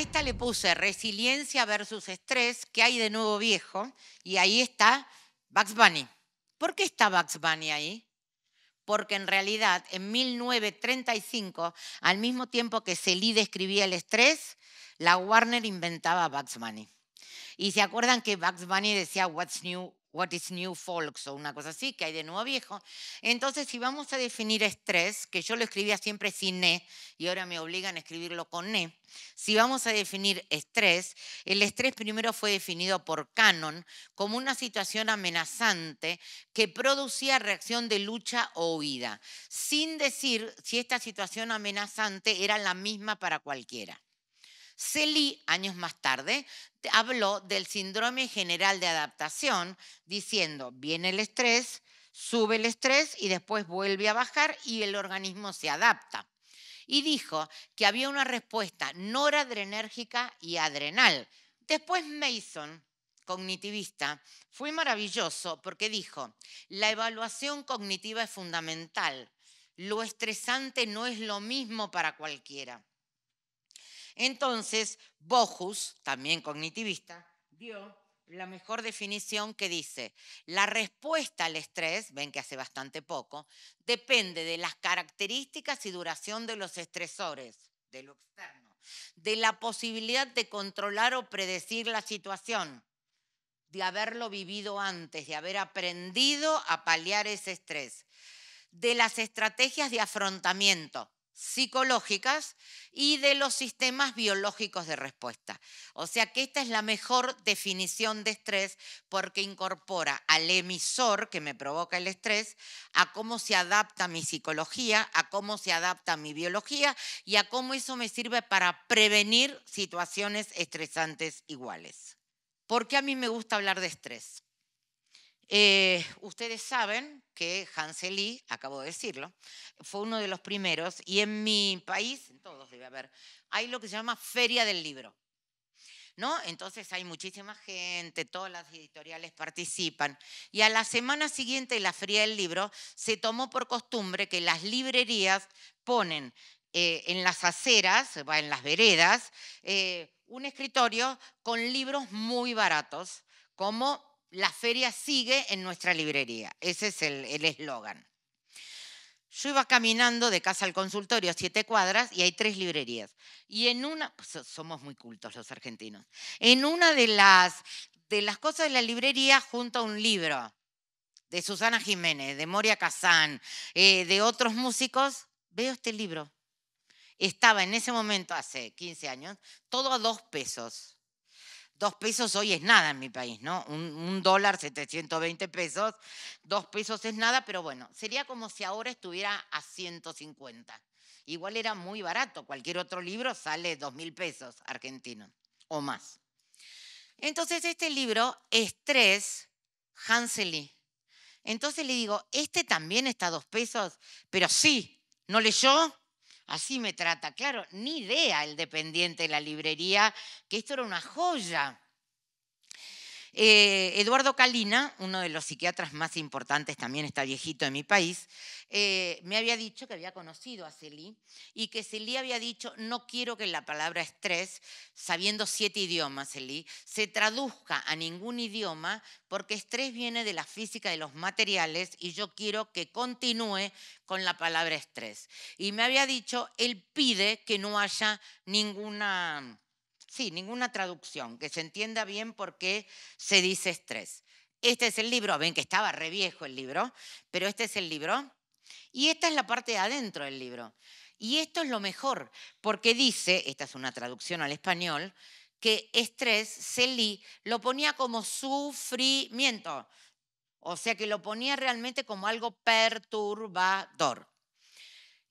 esta le puse resiliencia versus estrés, que hay de nuevo viejo, y ahí está Bugs Bunny. ¿Por qué está Bugs Bunny ahí? Porque en realidad en 1935, al mismo tiempo que Celí describía el estrés, la Warner inventaba Bugs Bunny. Y se acuerdan que Bugs Bunny decía What's New, What is New Folks o una cosa así, que hay de nuevo viejo. Entonces, si vamos a definir estrés, que yo lo escribía siempre sin E y ahora me obligan a escribirlo con E, si vamos a definir estrés, el estrés primero fue definido por Canon como una situación amenazante que producía reacción de lucha o huida, sin decir si esta situación amenazante era la misma para cualquiera. Celi, años más tarde, habló del síndrome general de adaptación, diciendo, viene el estrés, sube el estrés y después vuelve a bajar y el organismo se adapta. Y dijo que había una respuesta noradrenérgica y adrenal. Después Mason, cognitivista, fue maravilloso porque dijo, la evaluación cognitiva es fundamental. Lo estresante no es lo mismo para cualquiera. Entonces, Bojus, también cognitivista, dio la mejor definición que dice, la respuesta al estrés, ven que hace bastante poco, depende de las características y duración de los estresores, de lo externo, de la posibilidad de controlar o predecir la situación, de haberlo vivido antes, de haber aprendido a paliar ese estrés, de las estrategias de afrontamiento, psicológicas y de los sistemas biológicos de respuesta. O sea que esta es la mejor definición de estrés porque incorpora al emisor que me provoca el estrés, a cómo se adapta mi psicología, a cómo se adapta mi biología y a cómo eso me sirve para prevenir situaciones estresantes iguales. ¿Por qué a mí me gusta hablar de estrés? Eh, ustedes saben que Hansel Lee, acabo de decirlo, fue uno de los primeros y en mi país, en todos debe haber, hay lo que se llama Feria del Libro. ¿No? Entonces hay muchísima gente, todas las editoriales participan. Y a la semana siguiente de la Feria del Libro se tomó por costumbre que las librerías ponen eh, en las aceras, en las veredas, eh, un escritorio con libros muy baratos, como la feria sigue en nuestra librería. Ese es el eslogan. Yo iba caminando de casa al consultorio, a siete cuadras, y hay tres librerías. Y en una, pues, somos muy cultos los argentinos, en una de las, de las cosas de la librería junto a un libro de Susana Jiménez, de Moria Kazán, eh, de otros músicos, veo este libro. Estaba en ese momento, hace 15 años, todo a dos pesos. Dos pesos hoy es nada en mi país, ¿no? Un, dólar, 720 pesos, dos pesos es nada, pero bueno, sería como si ahora estuviera a 150. Igual era muy barato, cualquier otro libro sale dos mil pesos argentino o más. Entonces este libro es tres Hanseli. Entonces le digo, ¿este también está a dos pesos? Pero sí, ¿no leyó? así me trata. Claro, ni idea el dependiente de la librería que esto era una joya. Eh, Eduardo Calina, uno de los psiquiatras más importantes, también está viejito en mi país, eh, me había dicho que había conocido a Celí y que Celí había dicho, no quiero que la palabra estrés, sabiendo siete idiomas, Celí, se traduzca a ningún idioma porque estrés viene de la física de los materiales y yo quiero que continúe con la palabra estrés. Y me había dicho, él pide que no haya ninguna sí, ninguna traducción, que se entienda bien por qué se dice estrés. Este es el libro, ven que estaba reviejo el libro, pero este es el libro. Y esta es la parte de adentro del libro. Y esto es lo mejor, porque dice, esta es una traducción al español, que estrés, celí, lo ponía como sufrimiento. O sea que lo ponía realmente como algo perturbador.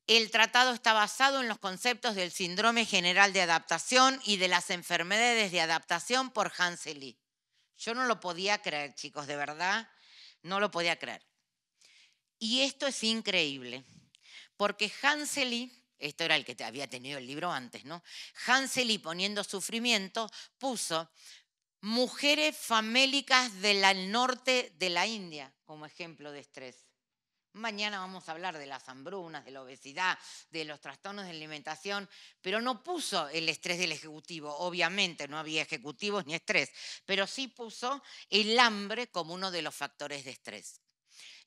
El tratado está basado en los conceptos del síndrome general de adaptación y de las enfermedades de adaptación por Hansely. Yo no lo podía creer, chicos, de verdad, no lo podía creer. Y esto es increíble, porque Hansely, esto era el que había tenido el libro antes, ¿no? Hanseli poniendo sufrimiento puso mujeres famélicas del norte de la India como ejemplo de estrés. Mañana vamos a hablar de las hambrunas, de la obesidad, de los trastornos de alimentación, pero no puso el estrés del ejecutivo, obviamente no había ejecutivos ni estrés, pero sí puso el hambre como uno de los factores de estrés.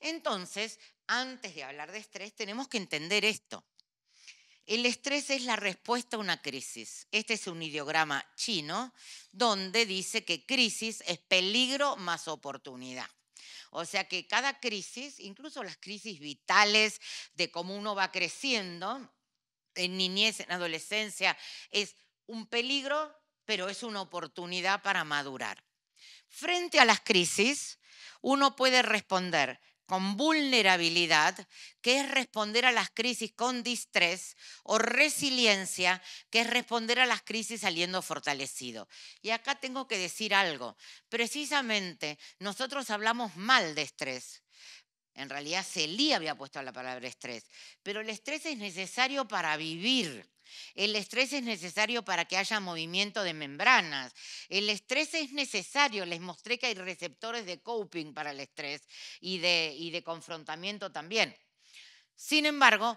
Entonces, antes de hablar de estrés, tenemos que entender esto. El estrés es la respuesta a una crisis. Este es un ideograma chino donde dice que crisis es peligro más oportunidad. O sea que cada crisis, incluso las crisis vitales de cómo uno va creciendo, en niñez, en adolescencia, es un peligro, pero es una oportunidad para madurar. Frente a las crisis, uno puede responder con vulnerabilidad, que es responder a las crisis con distrés, o resiliencia, que es responder a las crisis saliendo fortalecido. Y acá tengo que decir algo. Precisamente nosotros hablamos mal de estrés. En realidad Celí había puesto la palabra estrés, pero el estrés es necesario para vivir. El estrés es necesario para que haya movimiento de membranas. El estrés es necesario. Les mostré que hay receptores de coping para el estrés y de, y de confrontamiento también. Sin embargo,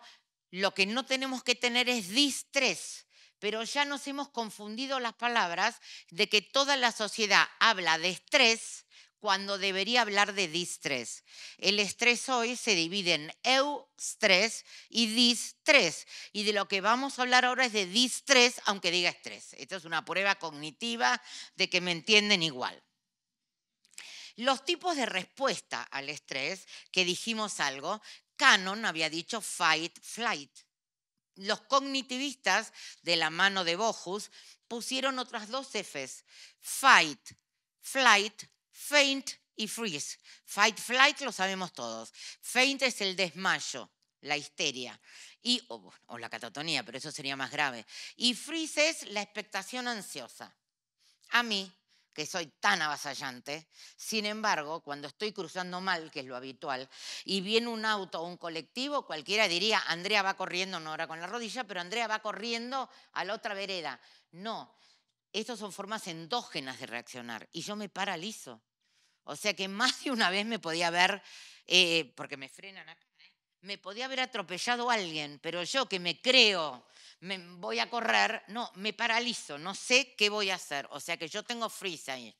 lo que no tenemos que tener es distrés pero ya nos hemos confundido las palabras de que toda la sociedad habla de estrés cuando debería hablar de distress. El estrés hoy se divide en eustrés y distrés. Y de lo que vamos a hablar ahora es de distrés, aunque diga estrés. Esto es una prueba cognitiva de que me entienden igual. Los tipos de respuesta al estrés, que dijimos algo, Canon había dicho fight, flight. Los cognitivistas de la mano de Bojus pusieron otras dos Fs, fight, flight Faint y freeze. Fight flight lo sabemos todos. Faint es el desmayo, la histeria. Y, o, la catatonía, pero eso sería más grave. Y freeze es la expectación ansiosa. A mí, que soy tan avasallante. Sin embargo, cuando estoy cruzando mal, que es lo habitual, y viene un auto o un colectivo, cualquiera diría, Andrea va corriendo, no ahora con la rodilla, pero Andrea va corriendo a la otra vereda. No, estas son formas endógenas de reaccionar y yo me paralizo. O sea que más de una vez me podía haber, eh, porque me frenan ¿eh? me podía haber atropellado a alguien, pero yo que me creo, me voy a correr, no, me paralizo, no sé qué voy a hacer. O sea que yo tengo freeze ahí.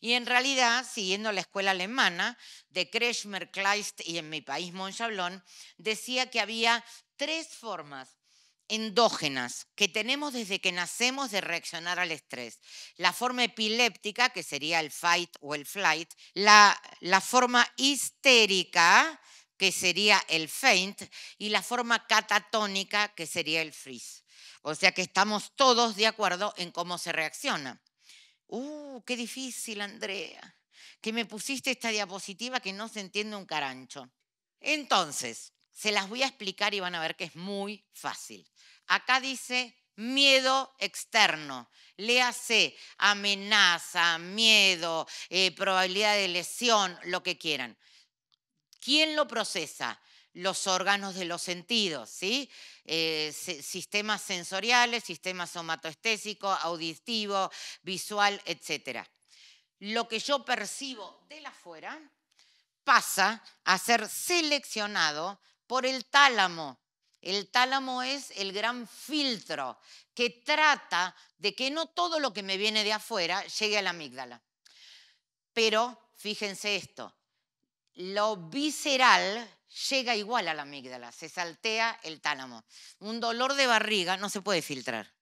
Y en realidad, siguiendo la escuela alemana de Kreschmer, Kleist y en mi país Monchablón, decía que había tres formas endógenas que tenemos desde que nacemos de reaccionar al estrés. La forma epiléptica, que sería el fight o el flight, la, forma histérica, que sería el faint, y la forma catatónica, que sería el freeze. O sea que estamos todos de acuerdo en cómo se reacciona. ¡Uh, qué difícil, Andrea! Que me pusiste esta diapositiva que no se entiende un carancho. Entonces, se las voy a explicar y van a ver que es muy fácil. Acá dice miedo externo. Le amenaza, miedo, eh, probabilidad de lesión, lo que quieran. ¿Quién lo procesa? Los órganos de los sentidos, ¿sí? Eh, sistemas sensoriales, sistema somatoestésico, auditivo, visual, etc. Lo que yo percibo de la fuera pasa a ser seleccionado por el tálamo. El tálamo es el gran filtro que trata de que no todo lo que me viene de afuera llegue a la amígdala. Pero fíjense esto, lo visceral llega igual a la amígdala, se saltea el tálamo. Un dolor de barriga no se puede filtrar.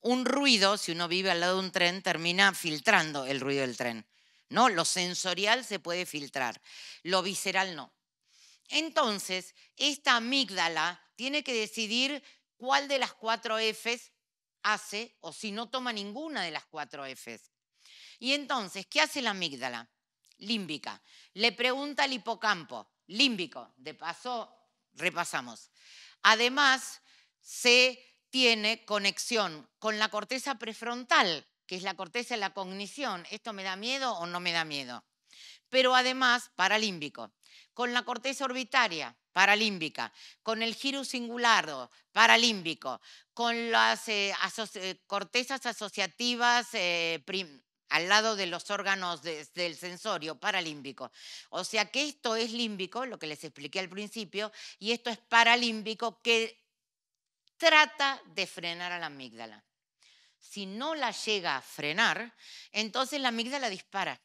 Un ruido, si uno vive al lado de un tren, termina filtrando el ruido del tren. No, lo sensorial se puede filtrar, lo visceral no. Entonces, esta amígdala tiene que decidir cuál de las cuatro Fs hace o si no toma ninguna de las cuatro Fs. Y entonces, ¿qué hace la amígdala? Límbica. Le pregunta al hipocampo, límbico. De paso, repasamos. Además, se tiene conexión con la corteza prefrontal, que es la corteza de la cognición. ¿Esto me da miedo o no me da miedo? pero además paralímbico, con la corteza orbitaria paralímbica, con el giro singular paralímbico, con las eh, eh, cortezas asociativas eh, al lado de los órganos del sensorio paralímbico. O sea que esto es límbico, lo que les expliqué al principio, y esto es paralímbico que trata de frenar a la amígdala. Si no la llega a frenar, entonces la amígdala dispara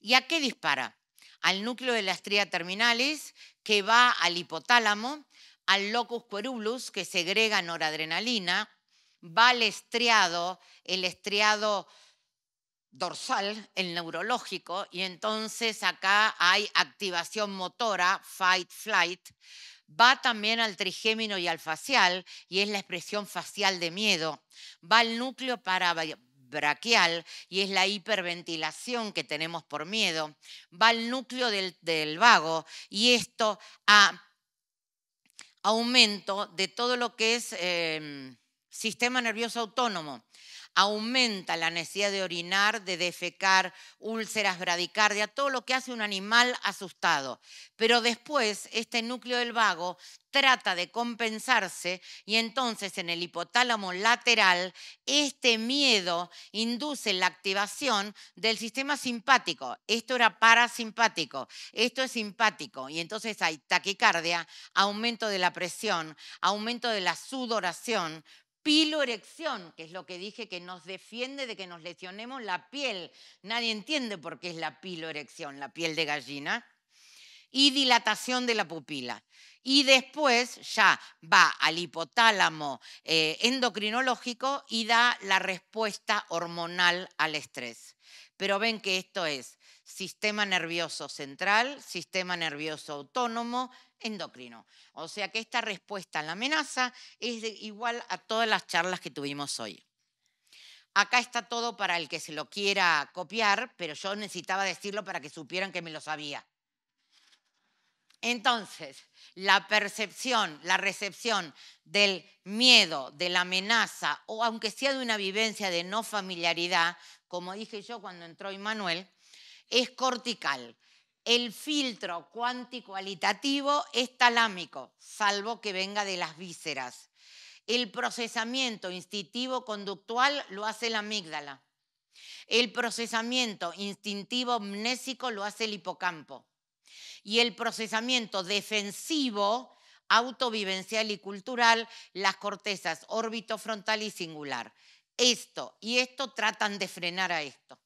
¿Y a qué dispara? Al núcleo de la estría terminalis, que va al hipotálamo, al locus querulus, que segrega noradrenalina, va al estriado, el estriado dorsal, el neurológico, y entonces acá hay activación motora, fight, flight, va también al trigémino y al facial, y es la expresión facial de miedo, va al núcleo para braquial y es la hiperventilación que tenemos por miedo, va al núcleo del, vago y esto a aumento de todo lo que es em, sistema nervioso autónomo aumenta la necesidad de orinar, de defecar, úlceras, bradicardia, todo lo que hace un animal asustado. Pero después este núcleo del vago trata de compensarse y entonces en el hipotálamo lateral este miedo induce la activación del sistema simpático. Esto era parasimpático, esto es simpático y entonces hay taquicardia, aumento de la presión, aumento de la sudoración, Piloerección, que es lo que dije que nos defiende de que nos lesionemos la piel. Nadie entiende por qué es la piloerección, la piel de gallina. Y dilatación de la pupila. Y después ya va al hipotálamo eh, endocrinológico y da la respuesta hormonal al estrés. Pero ven que esto es sistema nervioso central, sistema nervioso autónomo, endocrino. O sea que esta respuesta a la amenaza es igual a todas las charlas que tuvimos hoy. Acá está todo para el que se lo quiera copiar, pero yo necesitaba decirlo para que supieran que me lo sabía. Entonces, la percepción, la recepción del miedo, de la amenaza, o aunque sea de una vivencia de no familiaridad, como dije yo cuando entró Immanuel, es cortical el filtro cuanticualitativo es talámico, salvo que venga de las vísceras. El procesamiento instintivo conductual lo hace la amígdala. El procesamiento instintivo mnésico lo hace el hipocampo. Y el procesamiento defensivo, autovivencial y cultural, las cortezas órbito frontal y singular. Esto y esto tratan de frenar a esto.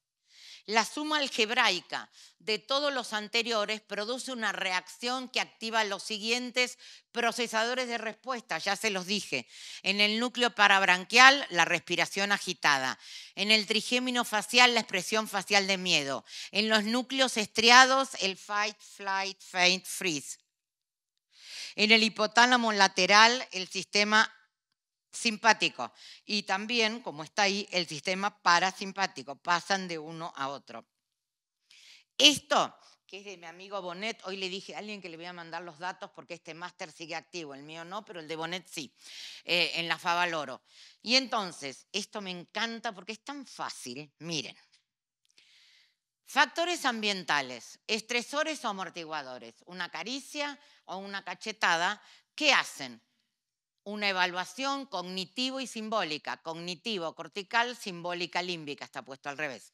La suma algebraica de todos los anteriores produce una reacción que activa los siguientes procesadores de respuesta, ya se los dije. En el núcleo parabranquial, la respiración agitada. En el trigémino facial, la expresión facial de miedo. En los núcleos estriados, el fight, flight, faint, freeze. En el hipotálamo lateral, el sistema simpático. Y también, como está ahí, el sistema parasimpático, pasan de uno a otro. Esto, que es de mi amigo Bonet, hoy le dije a alguien que le voy a mandar los datos porque este máster sigue activo, el mío no, pero el de Bonet sí, eh, en la Fava Loro. Y entonces, esto me encanta porque es tan fácil, miren. Factores ambientales, estresores o amortiguadores, una caricia o una cachetada, ¿qué hacen? una evaluación cognitivo y simbólica, cognitivo, cortical, simbólica, límbica, está puesto al revés.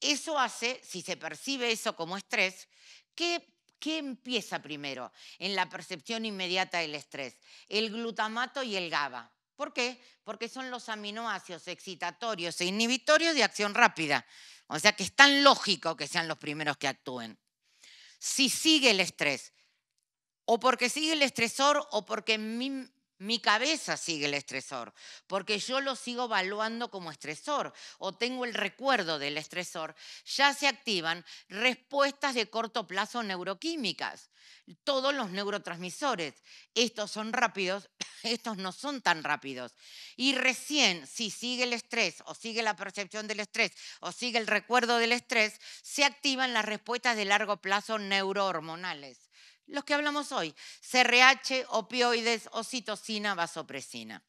Eso hace, si se percibe eso como estrés, ¿Qué empieza primero en la percepción inmediata del estrés? El glutamato y el GABA. ¿Por qué? Porque son los aminoácidos excitatorios e inhibitorios de acción rápida. O sea que es tan lógico que sean los primeros que actúen. Si sigue el estrés, o porque sigue el estresor, o porque mi cabeza sigue el estresor, porque yo lo sigo evaluando como estresor o tengo el recuerdo del estresor, ya se activan respuestas de corto plazo neuroquímicas, todos los neurotransmisores. Estos son rápidos, estos no son tan rápidos. Y recién, si sigue el estrés o sigue la percepción del estrés o sigue el recuerdo del estrés, se activan las respuestas de largo plazo neurohormonales los que hablamos hoy, CRH, opioides, ocitocina, vasopresina.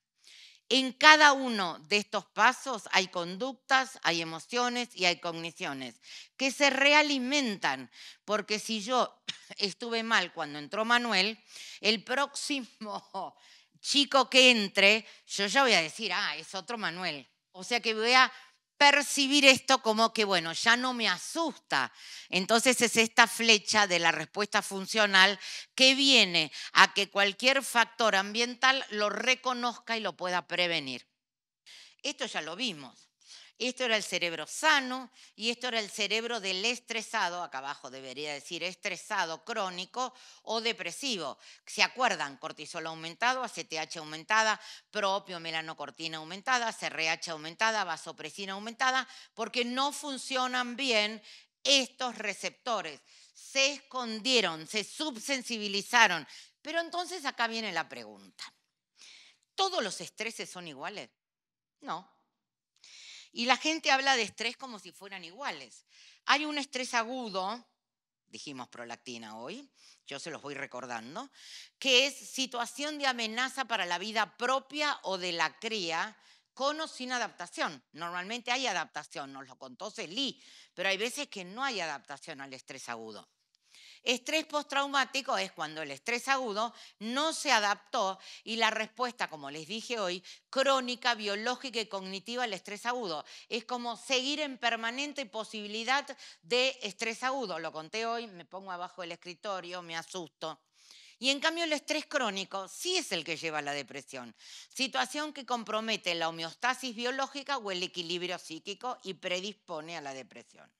En cada uno de estos pasos hay conductas, hay emociones y hay cogniciones que se realimentan, porque si yo estuve mal cuando entró Manuel, el próximo chico que entre, yo ya voy a decir, ah, es otro Manuel. O sea que voy a percibir esto como que, bueno, ya no me asusta. Entonces es esta flecha de la respuesta funcional que viene a que cualquier factor ambiental lo reconozca y lo pueda prevenir. Esto ya lo vimos. Esto era el cerebro sano y esto era el cerebro del estresado, acá abajo debería decir estresado crónico o depresivo. ¿Se acuerdan? Cortisol aumentado, ACTH aumentada, propio melanocortina aumentada, CRH aumentada, vasopresina aumentada, porque no funcionan bien estos receptores. Se escondieron, se subsensibilizaron. Pero entonces acá viene la pregunta. ¿Todos los estreses son iguales? No, y la gente habla de estrés como si fueran iguales. Hay un estrés agudo, dijimos prolactina hoy, yo se los voy recordando, que es situación de amenaza para la vida propia o de la cría, con o sin adaptación. Normalmente hay adaptación, nos lo contó Celí, pero hay veces que no hay adaptación al estrés agudo. Estrés postraumático es cuando el estrés agudo no se adaptó y la respuesta, como les dije hoy, crónica, biológica y cognitiva al estrés agudo. Es como seguir en permanente posibilidad de estrés agudo. Lo conté hoy, me pongo abajo del escritorio, me asusto. Y en cambio el estrés crónico sí es el que lleva a la depresión, situación que compromete la homeostasis biológica o el equilibrio psíquico y predispone a la depresión.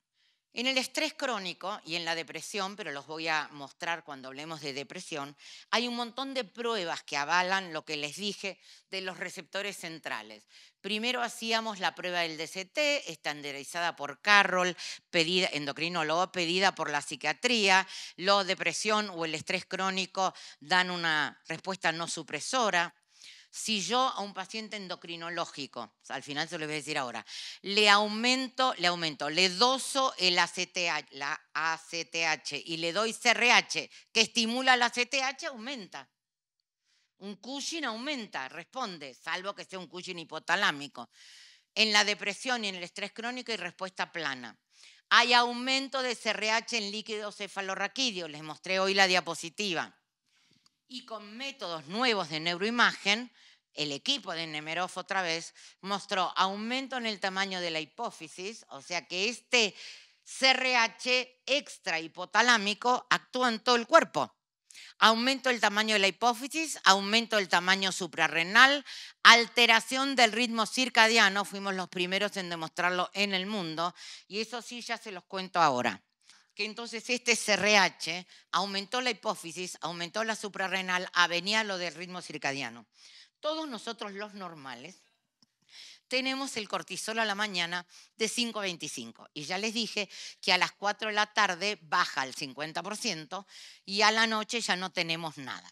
En el estrés crónico y en la depresión, pero los voy a mostrar cuando hablemos de depresión, hay un montón de pruebas que avalan lo que les dije de los receptores centrales. Primero hacíamos la prueba del DCT, estandarizada por Carroll, pedida, endocrinólogo, pedida por la psiquiatría. La depresión o el estrés crónico dan una respuesta no supresora si yo a un paciente endocrinológico, al final se lo voy a decir ahora, le aumento, le aumento, le doso el ACTH, y le doy CRH, que estimula la ACTH, aumenta. Un Cushing aumenta, responde, salvo que sea un Cushing hipotalámico. En la depresión y en el estrés crónico hay respuesta plana. Hay aumento de CRH en líquido cefalorraquídeo, les mostré hoy la diapositiva y con métodos nuevos de neuroimagen, el equipo de Nemeroff otra vez mostró aumento en el tamaño de la hipófisis, o sea que este CRH extrahipotalámico actúa en todo el cuerpo. Aumento del tamaño de la hipófisis, aumento del tamaño suprarrenal, alteración del ritmo circadiano, fuimos los primeros en demostrarlo en el mundo, y eso sí ya se los cuento ahora que entonces este CRH aumentó la hipófisis, aumentó la suprarrenal, avenía lo del ritmo circadiano. Todos nosotros los normales tenemos el cortisol a la mañana de 5.25 y ya les dije que a las 4 de la tarde baja al 50% y a la noche ya no tenemos nada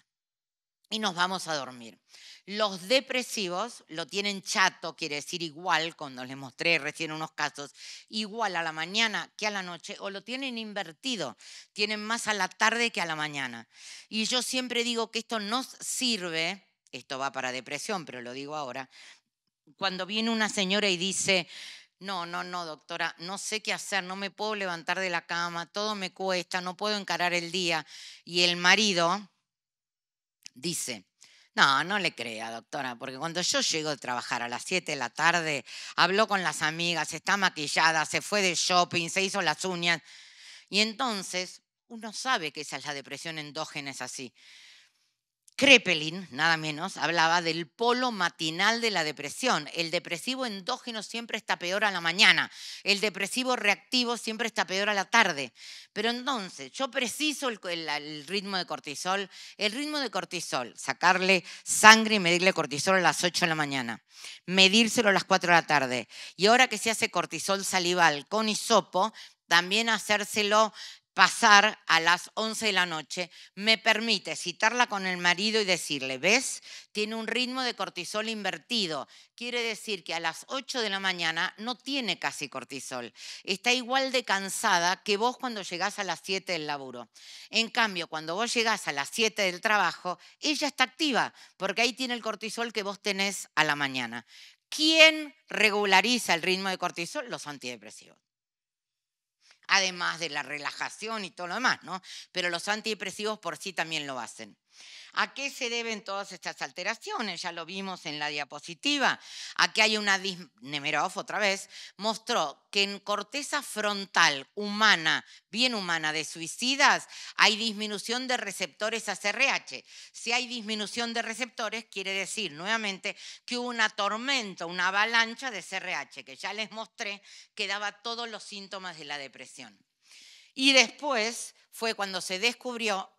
y nos vamos a dormir. Los depresivos lo tienen chato, quiere decir igual, cuando les mostré recién unos casos, igual a la mañana que a la noche, o lo tienen invertido, tienen más a la tarde que a la mañana. Y yo siempre digo que esto nos sirve, esto va para depresión, pero lo digo ahora, cuando viene una señora y dice, no, no, no, doctora, no sé qué hacer, no me puedo levantar de la cama, todo me cuesta, no puedo encarar el día, y el marido, dice, no, no le crea, doctora, porque cuando yo llego a trabajar a las 7 de la tarde, habló con las amigas, está maquillada, se fue de shopping, se hizo las uñas. Y entonces uno sabe que esa es la depresión endógena, es así. Krepelin, nada menos, hablaba del polo matinal de la depresión. El depresivo endógeno siempre está peor a la mañana, el depresivo reactivo siempre está peor a la tarde. Pero entonces, yo preciso el, ritmo de cortisol, el ritmo de cortisol, sacarle sangre y medirle cortisol a las 8 de la mañana, medírselo a las 4 de la tarde. Y ahora que se hace cortisol salival con hisopo, también hacérselo pasar a las 11 de la noche, me permite citarla con el marido y decirle, ¿ves? Tiene un ritmo de cortisol invertido. Quiere decir que a las 8 de la mañana no tiene casi cortisol. Está igual de cansada que vos cuando llegás a las 7 del laburo. En cambio, cuando vos llegás a las 7 del trabajo, ella está activa, porque ahí tiene el cortisol que vos tenés a la mañana. ¿Quién regulariza el ritmo de cortisol? Los antidepresivos además de la relajación y todo lo demás, ¿no? Pero los antidepresivos por sí también lo hacen. ¿A qué se deben todas estas alteraciones? Ya lo vimos en la diapositiva. Aquí hay una... Nemerov, otra vez, mostró que en corteza frontal humana, bien humana, de suicidas, hay disminución de receptores a CRH. Si hay disminución de receptores, quiere decir, nuevamente, que hubo una tormenta, una avalancha de CRH, que ya les mostré que daba todos los síntomas de la depresión. Y después fue cuando se descubrió,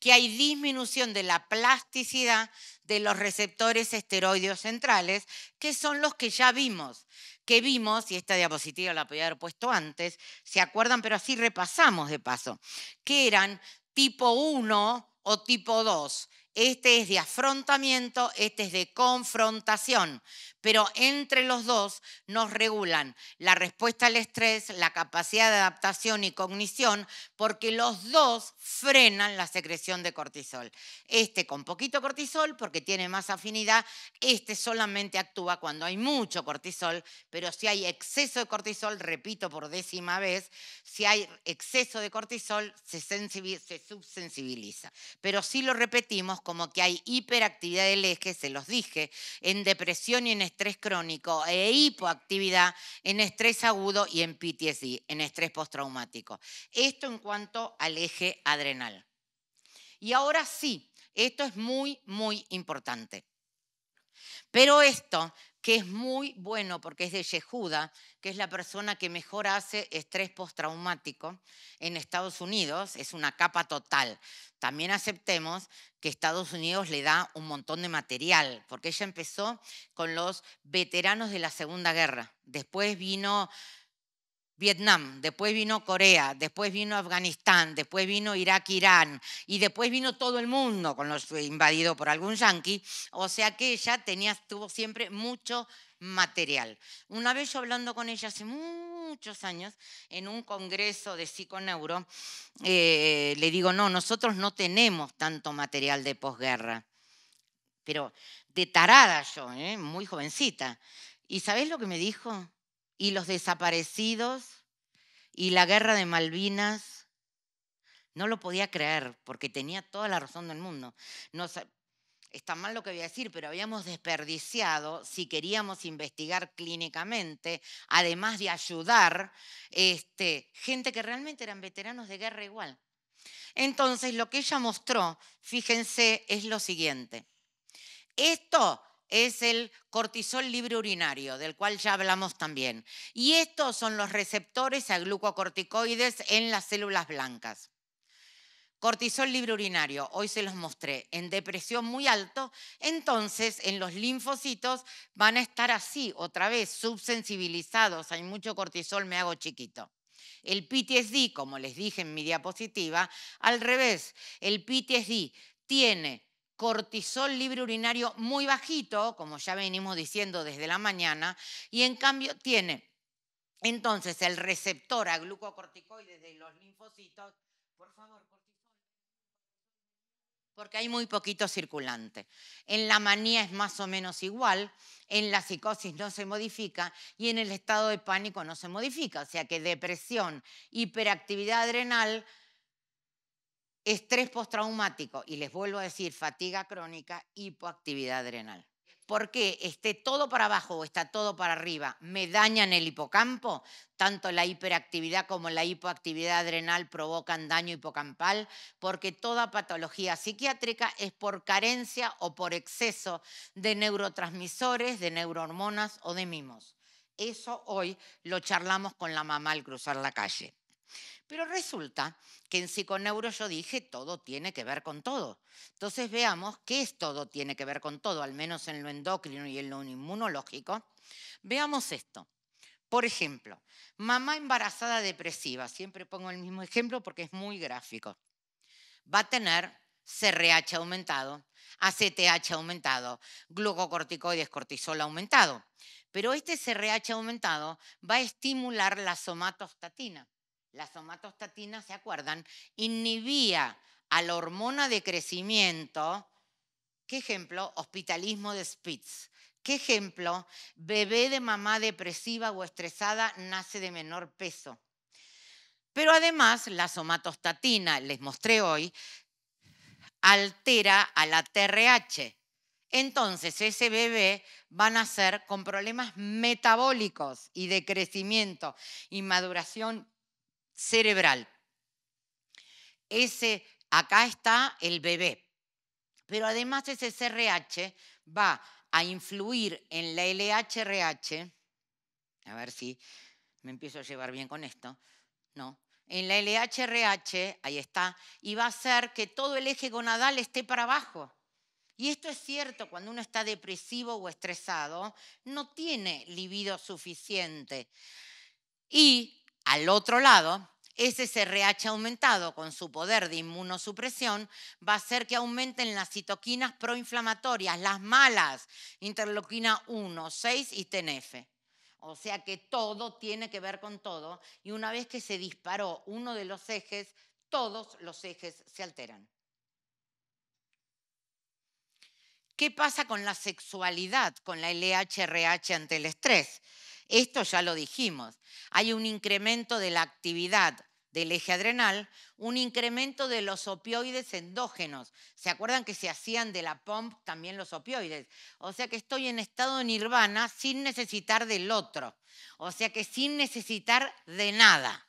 que hay disminución de la plasticidad de los receptores esteroideos centrales, que son los que ya vimos, que vimos, y esta diapositiva la podía haber puesto antes, se acuerdan, pero así repasamos de paso, que eran tipo 1 o tipo 2. Este es de afrontamiento, este es de confrontación, pero entre los dos nos regulan la respuesta al estrés, la capacidad de adaptación y cognición, porque los dos frenan la secreción de cortisol. Este con poquito cortisol porque tiene más afinidad, este solamente actúa cuando hay mucho cortisol, pero si hay exceso de cortisol, repito por décima vez, si hay exceso de cortisol se, subsensibiliza. Pero si lo repetimos como que hay hiperactividad del eje, se los dije, en depresión y en estrés crónico e hipoactividad, en estrés agudo y en PTSD, en estrés postraumático. Esto en cuanto al eje adrenal. Y ahora sí, esto es muy, muy importante. Pero esto, que es muy bueno porque es de Yehuda, que es la persona que mejor hace estrés postraumático en Estados Unidos, es una capa total. También aceptemos que Estados Unidos le da un montón de material, porque ella empezó con los veteranos de la Segunda Guerra. Después vino Vietnam, después vino Corea, después vino Afganistán, después vino Irak, Irán, y después vino todo el mundo con los invadido por algún yanqui. O sea que ella tenía, tuvo siempre mucho material. Una vez yo hablando con ella hace muchos años, en un congreso de psiconeuro, eh, le digo, no, nosotros no tenemos tanto material de posguerra. Pero de tarada yo, ¿eh? muy jovencita. ¿Y sabes lo que me dijo? y los desaparecidos y la guerra de Malvinas. No lo podía creer porque tenía toda la razón del mundo. no está mal lo que voy a decir, pero habíamos desperdiciado, si queríamos investigar clínicamente, además de ayudar, este, gente que realmente eran veteranos de guerra igual. Entonces, lo que ella mostró, fíjense, es lo siguiente. Esto es el cortisol libre urinario, del cual ya hablamos también. Y estos son los receptores a glucocorticoides en las células blancas. Cortisol libre urinario, hoy se los mostré, en depresión muy alto, entonces en los linfocitos van a estar así, otra vez, subsensibilizados, hay mucho cortisol, me hago chiquito. El PTSD, como les dije en mi diapositiva, al revés, el PTSD tiene cortisol libre urinario muy bajito, como ya venimos diciendo desde la mañana, y en cambio tiene entonces el receptor a glucocorticoides de los linfocitos, por favor, porque hay muy poquito circulante. En la manía es más o menos igual, en la psicosis no se modifica y en el estado de pánico no se modifica. O sea que depresión, hiperactividad adrenal, estrés postraumático y les vuelvo a decir fatiga crónica, hipoactividad adrenal. ¿Por qué? esté todo para abajo o está todo para arriba, me dañan el hipocampo, tanto la hiperactividad como la hipoactividad adrenal provocan daño hipocampal, porque toda patología psiquiátrica es por carencia o por exceso de neurotransmisores, de neurohormonas o de mimos. Eso hoy lo charlamos con la mamá al cruzar la calle. Pero resulta que en psiconeuro yo dije todo tiene que ver con todo. Entonces veamos qué es todo tiene que ver con todo, al menos en lo endocrino y en lo inmunológico. Veamos esto. Por ejemplo, mamá embarazada depresiva, siempre pongo el mismo ejemplo porque es muy gráfico, va a tener CRH aumentado, ACTH aumentado, glucocorticoides cortisol aumentado. Pero este CRH aumentado va a estimular la somatostatina la somatostatina, ¿se acuerdan? Inhibía a la hormona de crecimiento. ¿Qué ejemplo? Hospitalismo de Spitz. ¿Qué ejemplo? Bebé de mamá depresiva o estresada nace de menor peso. Pero además, la somatostatina, les mostré hoy, altera a la TRH. Entonces, ese bebé va a nacer con problemas metabólicos y de crecimiento, y inmaduración cerebral. Ese, acá está el bebé, pero además ese CRH va a influir en la LHRH, a ver si me empiezo a llevar bien con esto, no, en la LHRH, ahí está, y va a hacer que todo el eje gonadal esté para abajo. Y esto es cierto, cuando uno está depresivo o estresado, no tiene libido suficiente. Y al otro lado, ese SRH aumentado con su poder de inmunosupresión va a hacer que aumenten las citoquinas proinflamatorias, las malas, Interloquina 1, 6 y TNF. O sea que todo tiene que ver con todo y una vez que se disparó uno de los ejes, todos los ejes se alteran. ¿Qué pasa con la sexualidad, con la LHRH ante el estrés? Esto ya lo dijimos. Hay un incremento de la actividad del eje adrenal, un incremento de los opioides endógenos. ¿Se acuerdan que se hacían de la POMP también los opioides? O sea que estoy en estado nirvana sin necesitar del otro, o sea que sin necesitar de nada,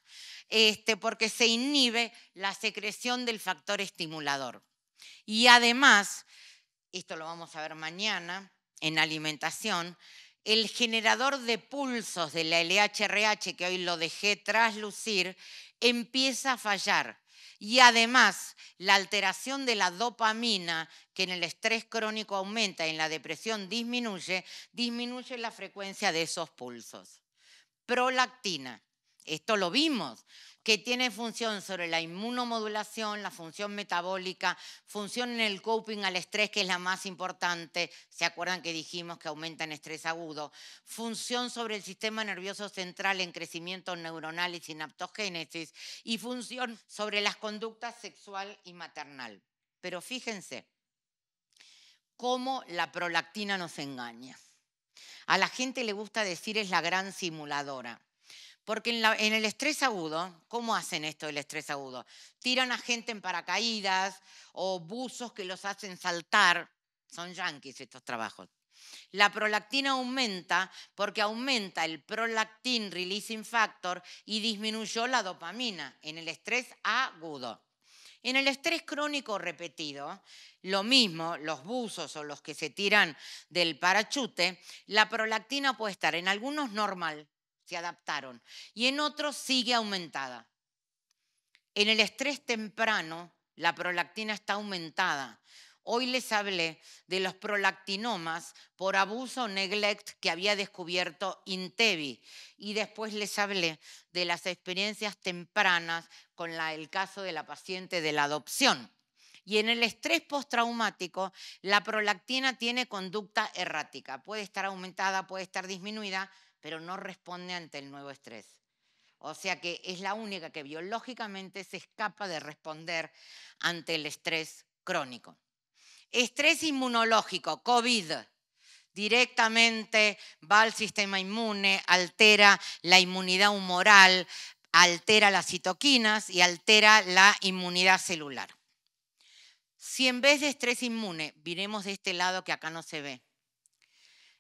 este, porque se inhibe la secreción del factor estimulador. Y además, esto lo vamos a ver mañana en alimentación, el generador de pulsos de la LHRH, que hoy lo dejé traslucir, empieza a fallar. Y además, la alteración de la dopamina, que en el estrés crónico aumenta y en la depresión disminuye, disminuye la frecuencia de esos pulsos. Prolactina esto lo vimos, que tiene función sobre la inmunomodulación, la función metabólica, función en el coping al estrés, que es la más importante. ¿Se acuerdan que dijimos que aumenta en estrés agudo? Función sobre el sistema nervioso central en crecimiento neuronal y sinaptogénesis. Y función sobre las conductas sexual y maternal. Pero fíjense cómo la prolactina nos engaña. A la gente le gusta decir es la gran simuladora porque en, el estrés agudo, ¿cómo hacen esto el estrés agudo? Tiran a gente en paracaídas o buzos que los hacen saltar. Son yanquis estos trabajos. La prolactina aumenta porque aumenta el prolactin releasing factor y disminuyó la dopamina en el estrés agudo. En el estrés crónico repetido, lo mismo, los buzos o los que se tiran del parachute, la prolactina puede estar en algunos normal, se adaptaron. Y en otros sigue aumentada. En el estrés temprano, la prolactina está aumentada. Hoy les hablé de los prolactinomas por abuso o neglect que había descubierto Intevi. Y después les hablé de las experiencias tempranas con el caso de la paciente de la adopción. Y en el estrés postraumático, la prolactina tiene conducta errática. Puede estar aumentada, puede estar disminuida, pero no responde ante el nuevo estrés. O sea que es la única que biológicamente se escapa de responder ante el estrés crónico. Estrés inmunológico, COVID, directamente va al sistema inmune, altera la inmunidad humoral, altera las citoquinas y altera la inmunidad celular. Si en vez de estrés inmune, viremos de este lado que acá no se ve,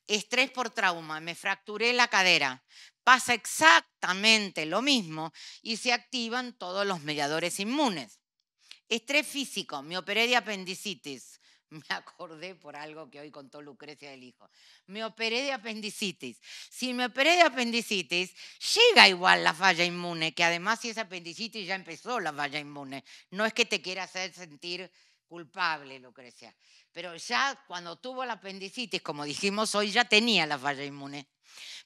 estrés por trauma, me fracturé la cadera. Pasa exactamente lo mismo y se activan todos los mediadores inmunes. Estrés físico, me operé de apendicitis. Me acordé por algo que hoy contó Lucrecia del Hijo. Me operé de apendicitis. Si me operé de apendicitis, llega igual la falla inmune, que además si es apendicitis ya empezó la falla inmune. No es que te quiera hacer sentir culpable, Lucrecia. Pero ya cuando tuvo la apendicitis, como dijimos hoy, ya tenía la falla inmune.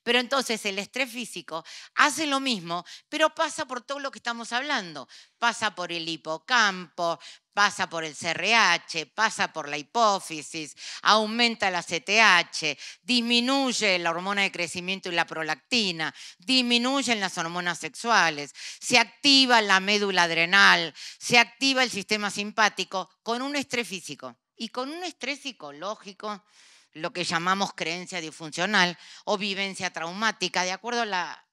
Pero entonces el estrés físico hace lo mismo, pero pasa por todo lo que estamos hablando. Pasa por el hipocampo, pasa por el CRH, pasa por la hipófisis, aumenta la CTH, disminuye la hormona de crecimiento y la prolactina, disminuyen las hormonas sexuales, se activa la médula adrenal, se activa el sistema simpático con un estrés físico y con un estrés psicológico, lo que llamamos creencia disfuncional o vivencia traumática, de acuerdo a la,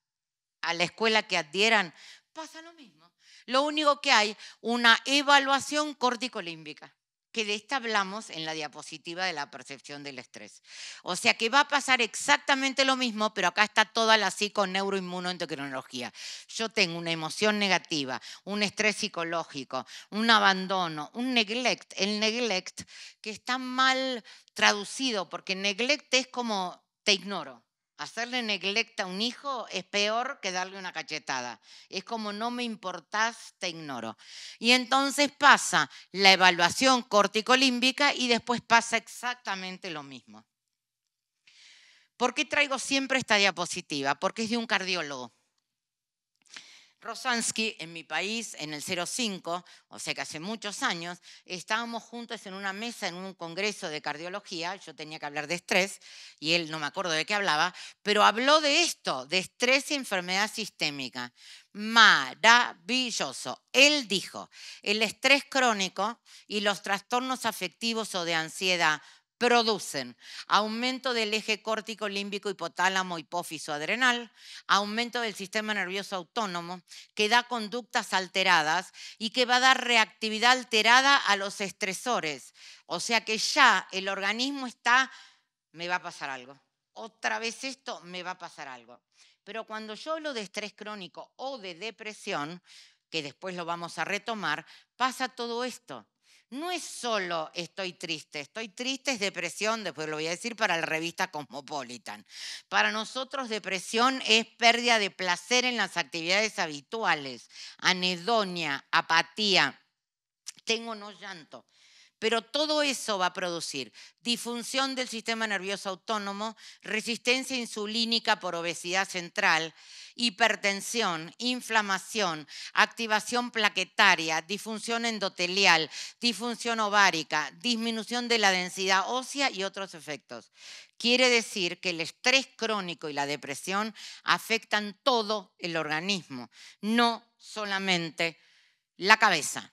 escuela que adhieran, pasa lo mismo. Lo único que hay, una evaluación corticolímbica que de esta hablamos en la diapositiva de la percepción del estrés. O sea que va a pasar exactamente lo mismo, pero acá está toda la endocrinología. Yo tengo una emoción negativa, un estrés psicológico, un abandono, un neglect. El neglect que está mal traducido, porque neglect es como te ignoro. Hacerle neglecta a un hijo es peor que darle una cachetada. Es como no me importás, te ignoro. Y entonces pasa la evaluación corticolímbica y después pasa exactamente lo mismo. ¿Por qué traigo siempre esta diapositiva? Porque es de un cardiólogo. Rosansky en mi país, en el 05, o sea que hace muchos años, estábamos juntos en una mesa en un congreso de cardiología, yo tenía que hablar de estrés y él no me acuerdo de qué hablaba, pero habló de esto, de estrés y enfermedad sistémica. Maravilloso. Él dijo, el estrés crónico y los trastornos afectivos o de ansiedad producen aumento del eje córtico límbico hipotálamo hipófiso adrenal, aumento del sistema nervioso autónomo, que da conductas alteradas y que va a dar reactividad alterada a los estresores. O sea que ya el organismo está, me va a pasar algo. Otra vez esto, me va a pasar algo. Pero cuando yo hablo de estrés crónico o de depresión, que después lo vamos a retomar, pasa todo esto no es solo estoy triste, estoy triste es depresión, después lo voy a decir para la revista Cosmopolitan. Para nosotros depresión es pérdida de placer en las actividades habituales, anedonia, apatía. Tengo no llanto. Pero todo eso va a producir disfunción del sistema nervioso autónomo, resistencia insulínica por obesidad central, hipertensión, inflamación, activación plaquetaria, disfunción endotelial, disfunción ovárica, disminución de la densidad ósea y otros efectos. Quiere decir que el estrés crónico y la depresión afectan todo el organismo, no solamente la cabeza.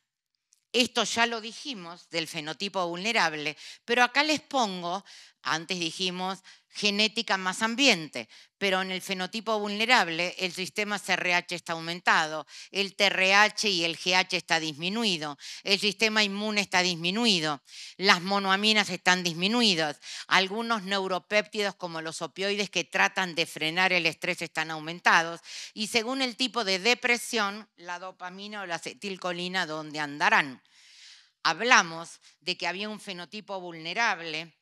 Esto ya lo dijimos del fenotipo vulnerable, pero acá les pongo, antes dijimos genética más ambiente, pero en el fenotipo vulnerable el sistema CRH está aumentado, el TRH y el GH está disminuido, el sistema inmune está disminuido, las monoaminas están disminuidas, algunos neuropéptidos como los opioides que tratan de frenar el estrés están aumentados y según el tipo de depresión, la dopamina o la acetilcolina donde andarán. Hablamos de que había un fenotipo vulnerable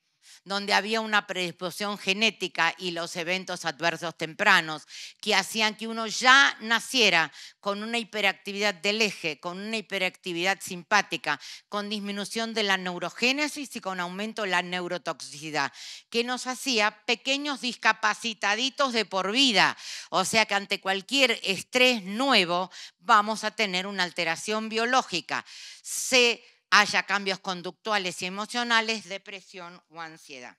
donde había una predisposición genética y los eventos adversos tempranos, que hacían que uno ya naciera con una hiperactividad del eje, con una hiperactividad simpática, con disminución de la neurogénesis y con aumento de la neurotoxicidad, que nos hacía pequeños discapacitaditos de por vida. O sea que ante cualquier estrés nuevo vamos a tener una alteración biológica. Se haya cambios conductuales y emocionales, depresión o ansiedad.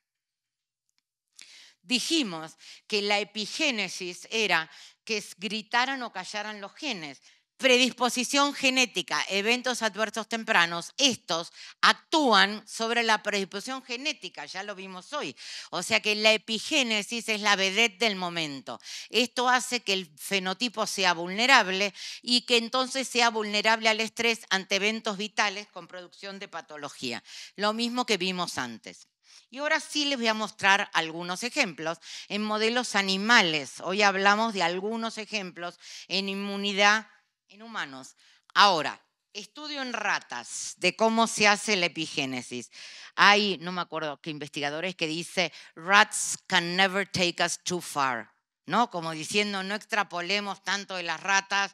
Dijimos que la epigénesis era que gritaran o callaran los genes, predisposición genética, eventos adversos tempranos, estos actúan sobre la predisposición genética, ya lo vimos hoy. O sea que la epigénesis es la vedette del momento. Esto hace que el fenotipo sea vulnerable y que entonces sea vulnerable al estrés ante eventos vitales con producción de patología. Lo mismo que vimos antes. Y ahora sí les voy a mostrar algunos ejemplos en modelos animales. Hoy hablamos de algunos ejemplos en inmunidad en humanos. Ahora, estudio en ratas de cómo se hace la epigénesis. Hay, no me acuerdo qué investigadores que dice, rats can never take us too far, ¿no? Como diciendo, no extrapolemos tanto de las ratas